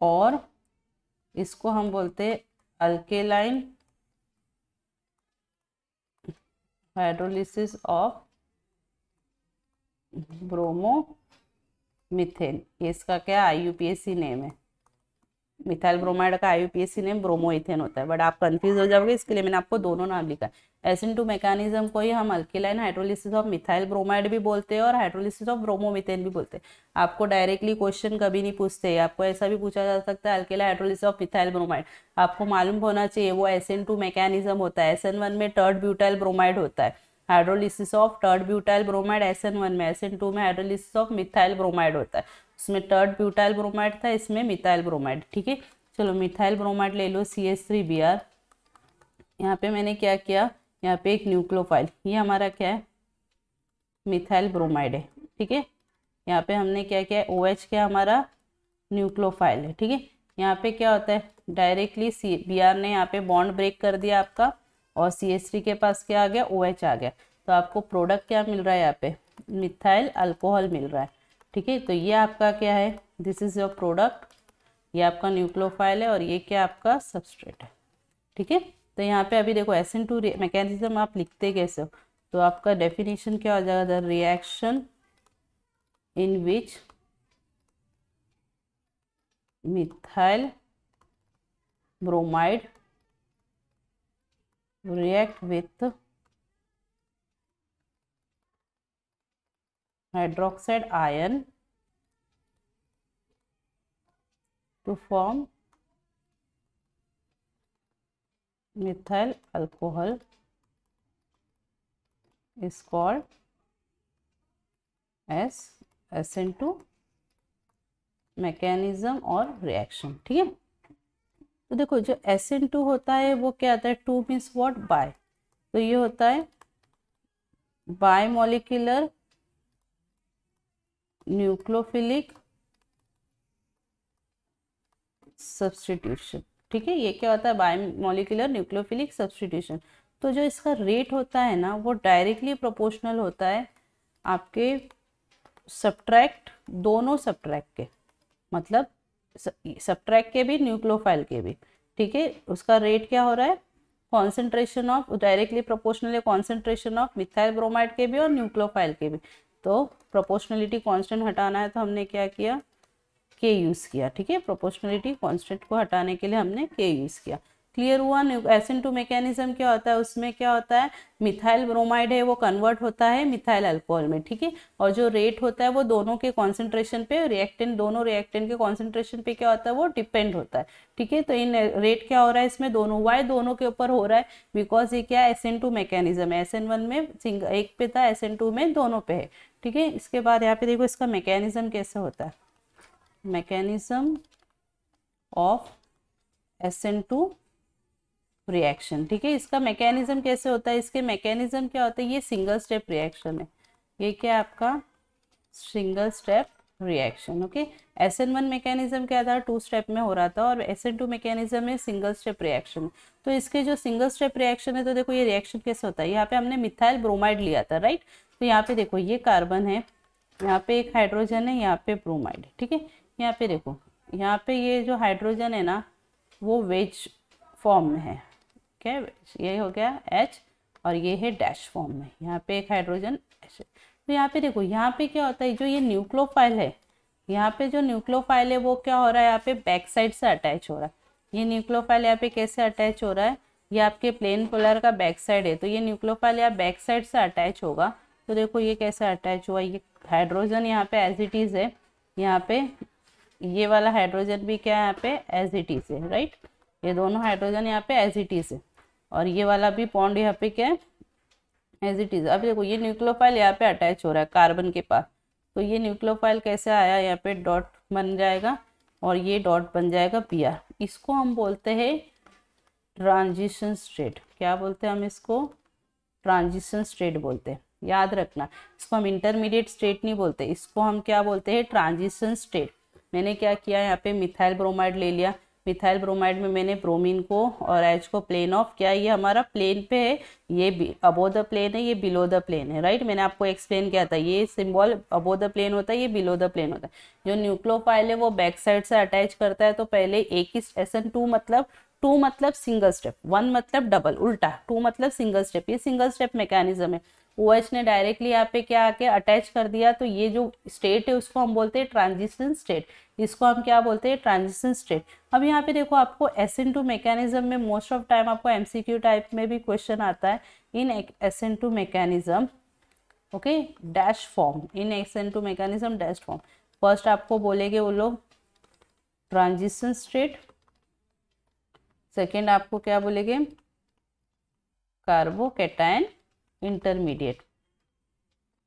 और इसको हम बोलते हैं alkaline hydrolysis of bromo methane इसका क्या आई नेम है मिथाइल ब्रोमाइड का आईयूपीएसी नेम ब्रोमोइथेन होता है बट आप कंफ्यूज हो जाओगे इसके लिए मैंने आपको दोनों नाम लिखा है एसिन टू मैकेनिज्म को ही हम alkaline hydrolysis of methyl bromide भी बोलते हैं और हाइड्रोलिसिस ऑफ ब्रोमोमिथेन भी बोलते हैं आपको डायरेक्टली क्वेश्चन कभी नहीं पूछते आपको ऐसा भी पूछा जा सकता है अल्किला हाइड्रोलिसिस ऑफ मिथाइल ब्रोमाइड आपको मालूम होना चाहिए वो एसिन टू मैकेनिज्म होता है एसन वन में टर्ड ब्यूटाइल ब्रोमाइड होता है hydrolysis of tert butyl bromide SN one में एसन टू में हाइड्रोलिसिस ऑफ मिथाइल ब्रोमाइड होता है इसमें टर्ड ब्यूटाइल ब्रोमाइड था इसमें मिथाइल ब्रोमाइड ठीक है चलो मिथाइल ब्रोमाइड ले लो C S three B R यहाँ पे मैंने क्या किया यहाँ पे एक न्यूक्लोफाइल ये हमारा क्या है मिथाइल ब्रोमाइड है ठीक है यहाँ पे हमने क्या किया ओ एच क्या हमारा न्यूक्लोफाइल है ठीक है यहाँ पे क्या होता है डायरेक्टली सी बी आर ने यहाँ पे बॉन्ड ब्रेक कर दिया आपका और सी एस थ्री के पास क्या आ गया ओ एच आ गया तो आपको प्रोडक्ट क्या मिल रहा है यहाँ पे मिथाइल अल्कोहल मिल रहा है ठीक है तो ये आपका क्या है दिस इज़ योर प्रोडक्ट ये आपका न्यूक्लोफाइल है और ये क्या आपका सबस्ट्रेट है ठीक है तो यहाँ पे अभी देखो एस एन टू मैकेनिज्म आप लिखते कैसे हो तो आपका डेफिनेशन क्या हो जाएगा the reaction in which methyl bromide react with hydroxide ion to form methyl alcohol is called as SN2 mechanism और रिएक्शन ठीक है तो देखो जो एस एन टू होता है वो क्या आता है टू मीन्स वॉट बाय तो ये होता है बाय मॉलिकुलर न्यूक्लोफिलिक सब्सटीट्यूशन ठीक है ये क्या होता है बाय मोलिकुलर न्यूक्लोफिलिक सब्सटीट्यूशन तो जो इसका रेट होता है ना वो डायरेक्टली प्रोपोर्शनल होता है आपके सब्ट्रैक्ट दोनों सब्ट्रैक्ट के मतलब सब्ट्रैक्ट के भी न्यूक्लोफाइल के भी ठीक है उसका रेट क्या हो रहा है कॉन्सेंट्रेशन ऑफ डायरेक्टली प्रोपोर्शनल है कॉन्सेंट्रेशन ऑफ मिथाइल ब्रोमाइड के भी और न्यूक्लोफाइल के भी तो प्रोपोर्शनलिटी कांस्टेंट हटाना है तो हमने क्या किया के यूज़ किया ठीक है प्रोपोर्शनलिटी कांस्टेंट को हटाने के लिए हमने के यूज़ किया क्लियर हुआ एसन टू मैकेनिज्म क्या होता है उसमें क्या होता है मिथाइल ब्रोमाइड है वो कन्वर्ट होता है मिथाइल अल्कोहल में ठीक है और जो रेट होता है वो दोनों के कॉन्सेंट्रेशन पे रिएक्टेंट दोनों रिएक्टेंट के कॉन्सेंट्रेशन पे क्या होता है वो डिपेंड होता है ठीक है तो इन रेट क्या हो रहा है इसमें दोनों वाई दोनों के ऊपर हो रहा है बिकॉज ये क्या एस एन टू मैकेनिज्म है एस एन वन में एक पे था एस एन टू में दोनों पे है ठीक है इसके बाद यहाँ पे देखो इसका मैकेनिज्म कैसे होता है mechanism of N two reaction ठीक है इसका मैकेनिज्म कैसे होता है इसके मैकेनिज्म क्या होता है ये सिंगल स्टेप रिएक्शन है ये क्या आपका single step reaction okay S N one mechanism क्या था टू स्टेप में हो रहा था और एस एन टू मैकेनिज्म है सिंगल स्टेप रिएक्शन तो इसके जो सिंगल स्टेप रिएक्शन है तो देखो ये रिएक्शन कैसे होता है यहाँ पे हमने मिथाइल ब्रोमाइड लिया था राइट तो यहाँ पे देखो ये कार्बन है यहाँ पे एक हाइड्रोजन है यहाँ पे ब्रोमाइड ठीक है यहाँ पे देखो यहाँ पे ये जो हाइड्रोजन है ना वो वेज फॉर्म में है ठीक है ये हो गया एच और ये है डैश फॉर्म में यहाँ पे एक हाइड्रोजन एच तो यहाँ पे देखो यहाँ पे क्या होता है जो ये न्यूक्लोफाइल है यहाँ पे जो न्यूक्लोफाइल है वो क्या हो रहा है यहाँ पे बैक साइड से अटैच हो रहा है ये न्यूक्लोफाइल यहाँ पे कैसे अटैच हो रहा है ये आपके प्लेन पोलर का बैक साइड है तो ये न्यूक्लोफाइल या बैक साइड से अटैच होगा तो देखो ये कैसे अटैच हुआ ये हाइड्रोजन यहाँ पे एज इट इज़ है यहाँ पे ये वाला हाइड्रोजन भी क्या है यहाँ पे एज इट इज़ है राइट ये दोनों हाइड्रोजन यहाँ पे एज इट इज़ है और ये वाला भी पॉन्ड यहाँ पे क्या है एज इट इज़ अब देखो ये न्यूक्लियोफाइल यहाँ पे अटैच हो रहा है कार्बन के पास तो ये न्यूक्लियोफाइल कैसे आया यहाँ पे डॉट बन जाएगा और ये डॉट बन जाएगा पी इसको हम बोलते हैं ट्रांजिशन स्टेट क्या बोलते हैं हम इसको ट्रांजिशन स्टेट बोलते हैं याद रखना इसको हम इंटरमीडिएट स्टेट नहीं बोलते इसको हम क्या बोलते हैं ट्रांजिशन स्टेट मैंने क्या किया यहाँ पे मिथाइल ब्रोमाइड ले लिया मिथाइल ब्रोमाइड में मैंने ब्रोमीन को और एच को प्लेन ऑफ किया ये हमारा प्लेन पे है ये अबो द प्लेन है ये बिलो द प्लेन है राइट मैंने आपको एक्सप्लेन किया था ये सिंबल अबो द प्लेन होता है ये बिलो द प्लेन होता है जो न्यूक्लोफाइल है वो बैक साइड से अटैच करता है तो पहले एक ही एसन टू मतलब टू मतलब सिंगल स्टेप वन मतलब डबल उल्टा टू मतलब सिंगल स्टेप ये सिंगल स्टेप मैकेनिज्म है ओ OH ने डायरेक्टली यहाँ पे क्या आके अटैच कर दिया तो ये जो स्टेट है उसको हम बोलते हैं ट्रांजिशन स्टेट इसको हम क्या बोलते हैं ट्रांजिशन स्टेट अब यहाँ पे देखो आपको एसेंट टू मैकेनिज्म में मोस्ट ऑफ टाइम आपको एमसीक्यू टाइप में भी क्वेश्चन आता है in SN two mechanism okay dash form in SN two mechanism dash form first आपको बोलेंगे वो लोग ट्रांजिशन स्टेट सेकेंड आपको क्या बोलेंगे कार्बोकेटाइन इंटरमीडिएट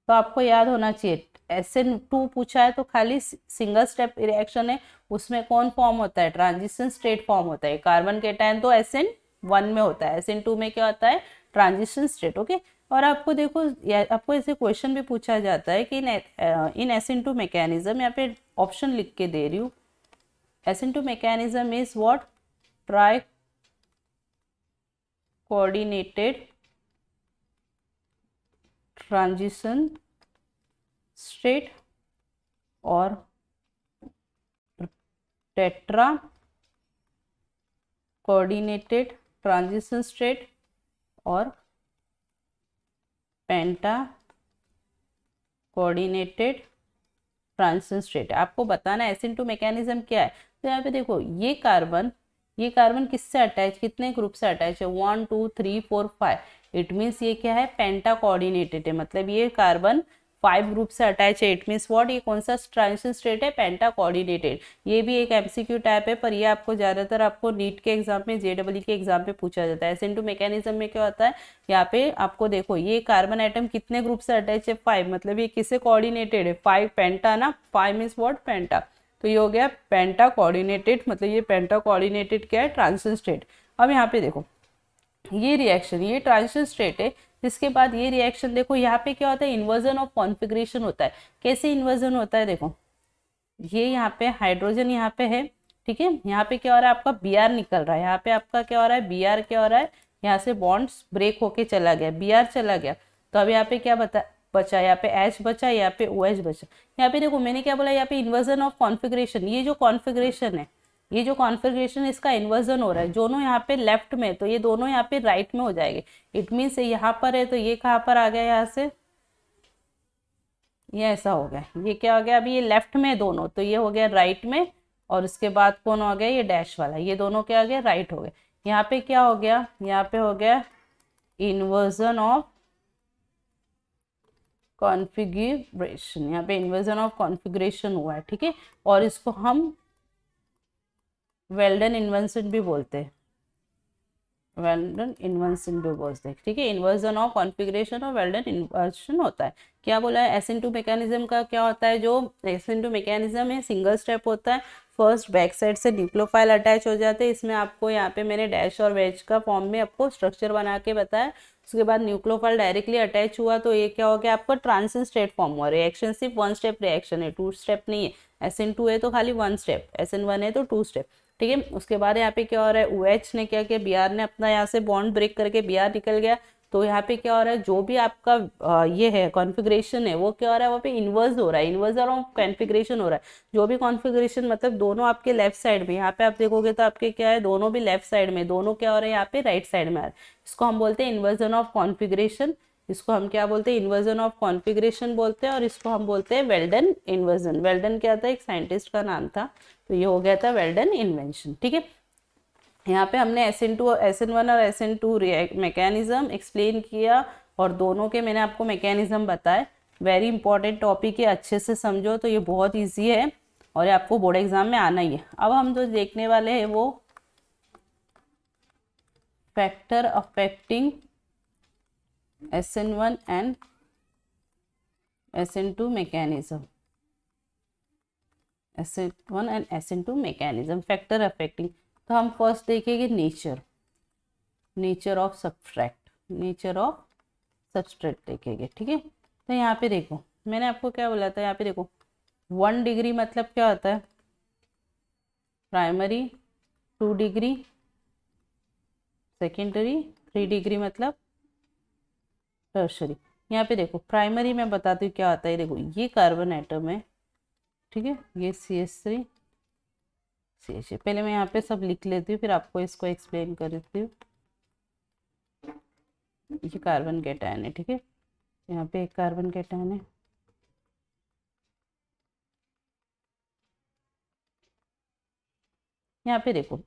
तो आपको याद होना चाहिए एस एन टू पूछा है तो खाली सिंगल स्टेप रिएक्शन है उसमें कौन फॉर्म होता है ट्रांजिशन स्टेट फॉर्म होता है कार्बन के टाइम तो एन वन में होता है एस एन टू में क्या होता है ट्रांजिशन स्टेट ओके और आपको देखो आपको ऐसे क्वेश्चन भी पूछा जाता है कि in in N two mechanism यहाँ पे ऑप्शन लिख के दे रही हूँ N two mechanism is what tri coordinated transition state और टेट्रा कोऑर्डिनेटेड ट्रांजिशन स्टेट और पेंटा कोऑर्डिनेटेड ट्रांजिशन स्टेट आपको बताना एसिन टू मैकेनिज्म क्या है तो यहाँ पे देखो ये कार्बन ये कार्बन किससे अटैच कितने ग्रुप से अटैच है one two three four five it means ये क्या है पेंटा कोऑर्डिनेटेड है मतलब ये कार्बन फाइव ग्रुप से अटैच है इट मीन्स वॉट ये कौन सा ट्रांजिशन स्टेट है पेंटा कोऑर्डिनेटेड ये भी एक एमसीक्यू टाइप है पर ये आपको ज़्यादातर आपको नीट के एग्जाम में जेडब्ल्यू के एग्जाम में पूछा जाता है एसेंटू मैकेनिज्म में क्या होता है यहाँ पे आपको देखो ये कार्बन आइटम कितने ग्रुप से अटैच है फाइव मतलब ये किससे कोऑर्डिनेटेड है फाइव पेंटा ना फाइव मीन्स वॉट पेंटा तो ये हो गया पेंटा कोऑर्डिनेटेड मतलब ये पेंटा कोऑर्डिनेटेड क्या है ट्रांजिशन स्टेट अब यहाँ पे देखो ये रिएक्शन ये ट्रांजिशन स्टेट है जिसके बाद ये रिएक्शन देखो यहाँ पे क्या होता है इन्वर्जन ऑफ कॉन्फिग्रेशन होता है कैसे इन्वर्जन होता है देखो ये यहाँ पे हाइड्रोजन यहाँ पे है ठीक है यहाँ पे क्या हो रहा है आपका बी आर निकल रहा है यहाँ पे आपका क्या हो रहा है बी आर क्या हो रहा है यहाँ से बॉन्ड्स ब्रेक होके चला गया बी आर चला गया तो अब यहाँ पे क्या बता बचा यहाँ पे एच बचा यहाँ पे ओ एच बचा यहाँ पे देखो मैंने क्या बोला यहाँ पे इन्वर्जन ऑफ कॉन्फिग्रेशन ये जो कॉन्फिग्रेशन है ये जो कॉन्फिग्रेशन इसका इन्वर्जन हो रहा है दोनों यहाँ पे लेफ्ट में तो ये दोनों यहाँ पे राइट में हो जाएंगे इट मीन्स यहाँ पर है तो ये कहाँ पर आ गया यहाँ से ये ऐसा हो गया ये क्या हो गया अभी ये लेफ्ट में दोनों तो ये हो गया राइट में और उसके बाद कौन हो गया ये डैश वाला ये दोनों क्या हो गया राइट हो गया यहाँ पे क्या हो गया यहाँ पे हो गया इन्वर्जन ऑफ कॉन्फिग्रेशन यहाँ पे इन्वर्जन ऑफ कॉन्फिग्रेशन हुआ है ठीक है और इसको हम वेल्डन इन्वेंशन भी बोलते हैं वेल्डन इन्वेंशन भी बोलते हैं ठीक है इन्वर्जन ऑफ कॉन्फिग्रेशन और वेल्डन इन्वर्सन होता है क्या बोला है एस टू मेकेनिज्म का क्या होता है जो एस टू मेकेनिज्म है सिंगल स्टेप होता है फर्स्ट बैक साइड से न्यूक्लोफाइल अटैच हो जाते हैं इसमें आपको यहाँ पे मैंने डैश और वेज का फॉर्म में आपको स्ट्रक्चर बना के बताया उसके बाद न्यूक्लोफाइल डायरेक्टली अटैच हुआ तो ये क्या हो गया आपका ट्रांसन स्टेट फॉर्म हुआ रिएक्शन सिर्फ वन स्टेप रिएक्शन है टू स्टेप नहीं है एस टू है तो खाली one step S N one है तो टू स्टेप ठीक है उसके बाद यहाँ पे क्या हो रहा है ओ OH ने क्या किया बिहार ने अपना यहाँ से बॉन्ड ब्रेक करके बिहार निकल गया तो यहाँ पे क्या हो रहा है जो भी आपका ये है कॉन्फ़िगरेशन है वो क्या हो रहा है वहाँ पे इन्वर्स हो रहा है इन्वर्स और कॉन्फ़िगरेशन हो रहा है जो भी कॉन्फ़िगरेशन मतलब दोनों आपके लेफ्ट साइड में यहाँ पे आप देखोगे तो आपके क्या है दोनों भी लेफ्ट साइड में दोनों क्या हो रहा है यहाँ पे राइट साइड में आ रहा है इसको हम बोलते हैं इन्वर्जन ऑफ कॉन्फिग्रेशन इसको हम क्या बोलते हैं इन्वर्जन ऑफ कॉन्फिग्रेशन बोलते हैं और इसको हम बोलते हैं वेल्डन इन्वर्जन वेल्डन क्या था एक साइंटिस्ट का नाम था तो ये हो गया था वेल्डन इन्वेंशन ठीक है यहाँ पे हमने S N two S N one और S N two mechanism explain किया और दोनों के मैंने आपको मैकेनिज्म बताए वेरी इंपॉर्टेंट टॉपिक है अच्छे से समझो तो ये बहुत ईजी है और ये आपको बोर्ड एग्जाम में आना ही है अब हम जो देखने वाले हैं वो factor affecting SN1 and SN2 mechanism. SN1 and SN2 mechanism factor affecting. तो हम फर्स्ट देखेंगे nature nature of subtract nature of substrate देखेंगे ठीक है तो यहाँ पे देखो मैंने आपको क्या बोला था यहाँ पे देखो वन डिग्री मतलब क्या होता है primary two degree secondary three degree मतलब टर्शरी यहाँ पे देखो प्राइमरी में बताती हूँ क्या आता है देखो ये कार्बन आइटम है ठीक है ये C S three C H पहले मैं यहाँ पे सब लिख लेती हूँ फिर आपको इसको एक्सप्लेन करती हूँ ये कार्बन कैटायन है ठीक है यहाँ पे एक कार्बन कैटायन है यहाँ पे देखो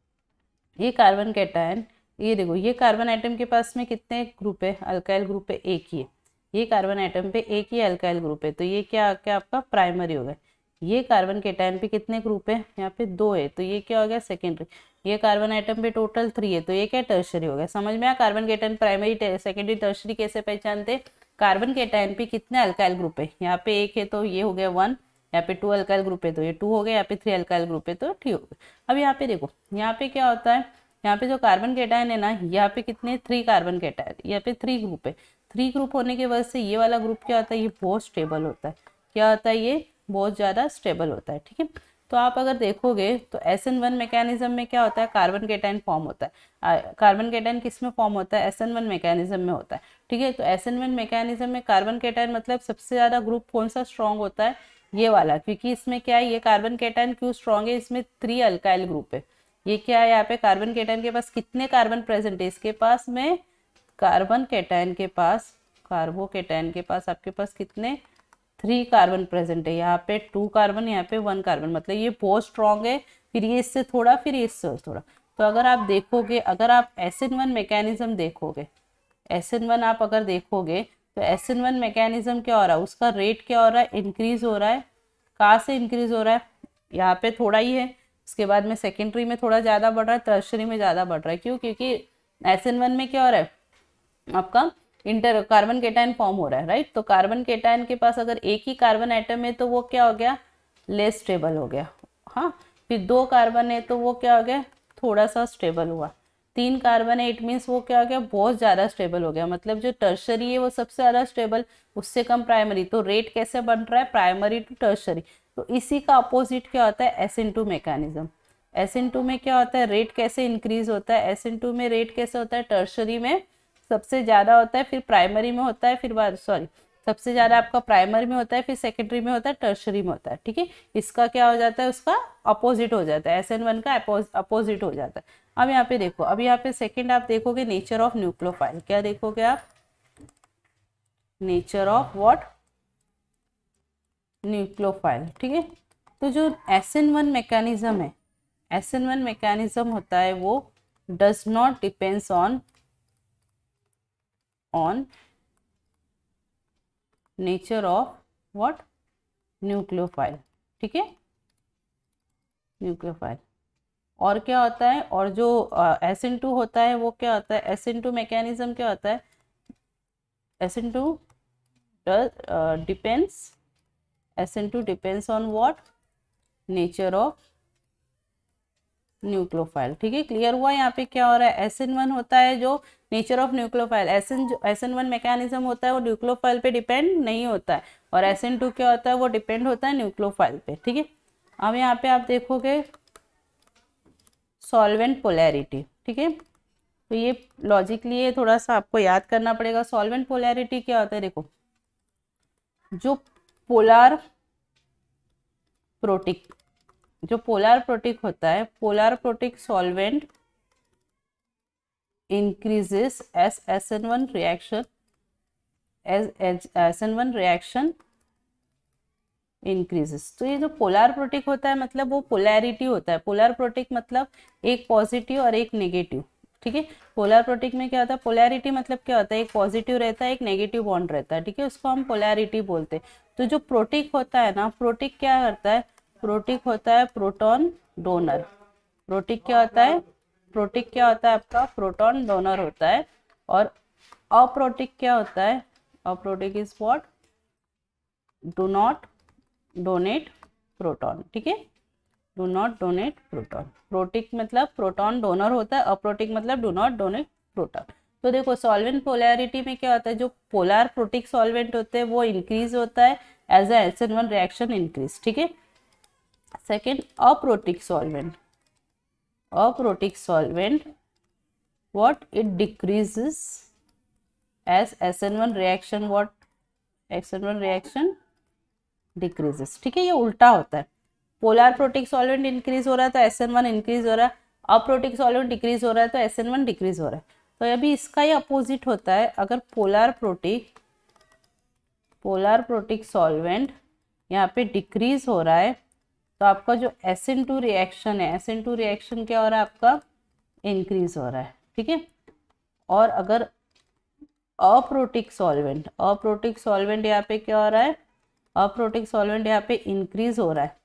ये कार्बन कैटायन ये देखो ये कार्बन आइटम के पास में कितने ग्रुप है अल्काइल ग्रुप है एक ही है ये कार्बन आइटम पे एक ही अल्काइल ग्रुप है तो ये क्या क्या आपका प्राइमरी हो गया ये कार्बन के टाइम पे कितने ग्रुप है यहाँ पे दो है तो ये क्या हो गया सेकेंडरी ये कार्बन आइटम पे टोटल थ्री है तो ये क्या टर्शरी हो गया समझ में आया कार्बन के टाइम प्राइमरी सेकेंडरी टर्शरी कैसे पहचानते कार्बन के टाइम पे कितने अल्काइल ग्रुप है यहाँ पे एक है तो ये हो गया वन यहाँ पे टू अल्काइल ग्रुप है तो ये टू हो गया यहाँ पे थ्री अल्काइल ग्रुप है तो ठीक हो गया अब यहाँ पे देखो यहाँ पे क्या होता है यहाँ पे जो कार्बन कैटायन है ना यहाँ पे कितने थ्री कार्बन कैटायन यहाँ पे थ्री ग्रुप है थ्री ग्रुप होने की वजह से ये वाला ग्रुप क्या होता है ये बहुत स्टेबल होता है क्या होता है ये बहुत ज़्यादा स्टेबल होता है ठीक है तो आप अगर देखोगे तो एस एन वन मैकेनिज्म में क्या होता है कार्बन केटाइन फॉर्म होता है कार्बन केटाइन किस में फॉर्म होता है एस एन वन मैकेनिज्म में होता है ठीक है तो एस एन वन मैकेनिज्म में कार्बन केटाइन मतलब सबसे ज़्यादा ग्रुप कौन सा स्ट्रॉन्ग होता है ये वाला क्योंकि इसमें क्या है ये कार्बन केटाइन क्यों स्ट्रॉन्ग है इसमें थ्री अल्काइल ग्रुप है ये क्या है यहाँ पे कार्बन केटाइन के पास कितने कार्बन प्रेजेंट है इसके पास में कार्बन केटाइन के पास कार्बो केटाइन के पास आपके पास कितने थ्री कार्बन प्रेजेंट है यहाँ पे टू कार्बन यहाँ पे वन कार्बन मतलब ये बहुत स्ट्रांग है फिर ये इससे थोड़ा फिर ये इससे थोड़ा तो अगर आप देखोगे अगर आप एस एन वन मैकेनिज्म देखोगे एस एन वन आप अगर देखोगे तो एस एन वन मैकेनिज्म क्या हो रहा है उसका रेट क्या हो रहा है इंक्रीज हो रहा है कहाँ से इंक्रीज हो रहा है यहाँ पे थोड़ा ही है उसके बाद में सेकेंडरी में थोड़ा ज़्यादा बढ़ रहा है तर्शरी में ज़्यादा बढ़ रहा है क्यों क्योंकि एस एन वन में क्या हो रहा है आपका इंटर कार्बन केटाइन फॉर्म हो रहा है राइट तो कार्बन केटाइन के पास अगर एक ही कार्बन आइटम है तो वो क्या हो गया लेस स्टेबल हो गया हाँ फिर दो कार्बन है तो वो क्या हो गया थोड़ा सा स्टेबल हुआ तीन कार्बन है इट मीन्स वो क्या हो गया बहुत ज़्यादा स्टेबल हो गया मतलब जो टर्शरी है वो सबसे ज़्यादा स्टेबल उससे कम प्राइमरी तो रेट कैसे बन रहा है प्राइमरी टू टर्शरी तो इसी का अपोजिट क्या होता है S N two mechanism S N two में क्या होता है रेट कैसे इंक्रीज होता है एस एन टू में रेट कैसे होता है टर्शरी में सबसे ज़्यादा होता है फिर प्राइमरी में होता है फिर सॉरी सबसे ज़्यादा आपका प्राइमरी में होता है फिर सेकेंडरी में होता है टर्शरी में होता है ठीक है इसका क्या हो जाता है उसका अपोजिट हो जाता है एस एन वन का अपोजिट हो जाता है अब यहाँ पे देखो अब यहाँ पे सेकेंड आप देखोगे नेचर ऑफ न्यूक्लोफाइल क्या देखोगे आप नेचर ऑफ वॉट न्यूक्लोफाइल ठीक है तो जो एस एन वन मैकेनिज़्म है एस एन वन मैकेनिज़्म होता है वो does not depends on on nature of what nucleophile ठीक है न्यूक्लियोफाइल और क्या होता है और जो एस एन टू होता है वो क्या होता है एस एन टू मैकेनिज्म क्या होता है S N two depends SN2 depends on what? Nature of nucleophile ठीक है क्लियर हुआ यहाँ पे क्या हो रहा है एस एन वन होता है जो nature of nucleophile S N जो एस एन वन मैकेनिज्म होता है वो न्यूक्लोफाइल पे डिपेंड नहीं होता है और एस एन टू क्या होता है वो डिपेंड होता है न्यूक्लोफाइल पे ठीक है अब यहाँ पे आप देखोगे सॉल्वेंट पोलैरिटी ठीक है तो ये लॉजिकली ये थोड़ा सा आपको याद करना पड़ेगा सॉल्वेंट पोलैरिटी क्या होता है देखो जो पोलार प्रोटिक जो पोलार प्रोटिक होता है polar protic solvent reaction S S S N one reaction increases तो ये जो पोलार प्रोटिक होता है मतलब वो पोलैरिटी होता है पोलार प्रोटिक मतलब एक पॉजिटिव और एक नेगेटिव ठीक है पोलर प्रोटिक में क्या होता है पोलैरिटी मतलब क्या होता है एक पॉजिटिव रहता है एक नेगेटिव बॉन्ड रहता है ठीक है उसको हम पोलैरिटी बोलते हैं तो जो प्रोटीक होता है ना प्रोटिक क्या करता है प्रोटीक होता है प्रोटॉन डोनर प्रोटिक क्या होता है प्रोटिक क्या होता है आपका प्रोटॉन डोनर होता है और अप्रोटिक क्या होता है aprotic is what do not donate proton ठीक है do not donate proton protic मतलब प्रोटॉन डोनर होता है अप्रोटिक मतलब डू नॉट डोनेट प्रोटॉन तो देखो सॉल्वेंट पोलैरिटी में क्या होता है जो पोलर प्रोटिक सॉल्वेंट होते हैं वो इंक्रीज होता है as a S N one reaction increase ठीक है second aprotic solvent aprotic solvent what it as S N one reaction what what one reaction decreases ठीक है ये उल्टा होता है पोलार प्रोटिक सॉल्वेंट इंक्रीज हो रहा है तो एस एन वन इंक्रीज हो रहा है अप्रोटिक सॉल्वेंट डिक्रीज हो रहा है तो एस एन वन डिक्रीज हो रहा है तो अभी इसका ही अपोजिट होता है अगर polar protic polar protic solvent यहाँ पे डिक्रीज हो रहा है तो आपका जो एस एन टू रिएक्शन है एस एन टू रिएक्शन क्या हो रहा है आपका इंक्रीज हो रहा है ठीक है और अगर अप्रोटिक सॉल्वेंट अप्रोटिक सॉल्वेंट यहाँ पे क्या हो रहा है अप्रोटिक सॉल्वेंट यहाँ पे इंक्रीज हो रहा है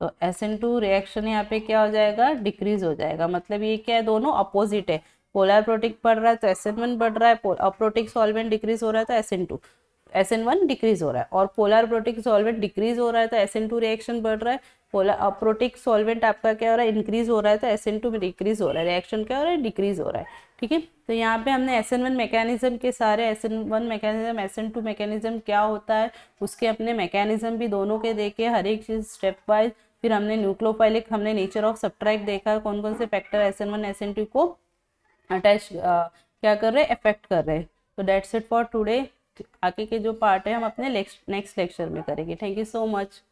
तो एस एन टू रिएक्शन यहाँ पे क्या हो जाएगा डिक्रीज हो जाएगा मतलब ये क्या है दोनों अपोजिट है पोलर प्रोटिक बढ़ रहा है तो एस एन वन बढ़ रहा है अप्रोटिक सॉल्वेंट डिक्रीज हो रहा है तो S N two S N one decrease हो रहा है और पोलर प्रोटिक सॉल्वेंट डिक्रीज हो रहा है तो एस एन टू रिएक्शन बढ़ रहा है पोलर अप्रोटिक सॉल्वेंट आपका क्या हो रहा है इंक्रीज हो रहा है तो एस एन टू में डिक्रीज हो रहा है रिएक्शन क्या हो रहा है डिक्रीज हो रहा है ठीक है तो यहाँ पे हमने एस एन वन मैकेनिज्म के सारे S N one mechanism S N two mechanism क्या होता है उसके अपने मैकेनिज्म भी दोनों के देखे हर एक चीज़ स्टेप वाइज फिर हमने न्यूक्लोफाइलिक हमने नेचर ऑफ सब्ट्रैक्ट देखा कौन कौन से factor S N one S N two को अटैच क्या कर रहे हैं अफेक्ट कर रहे हैं तो डेट्स इट फॉर टुडे आगे के जो पार्ट है हम अपने नेक्स्ट लेक्चर में करेंगे थैंक यू सो मच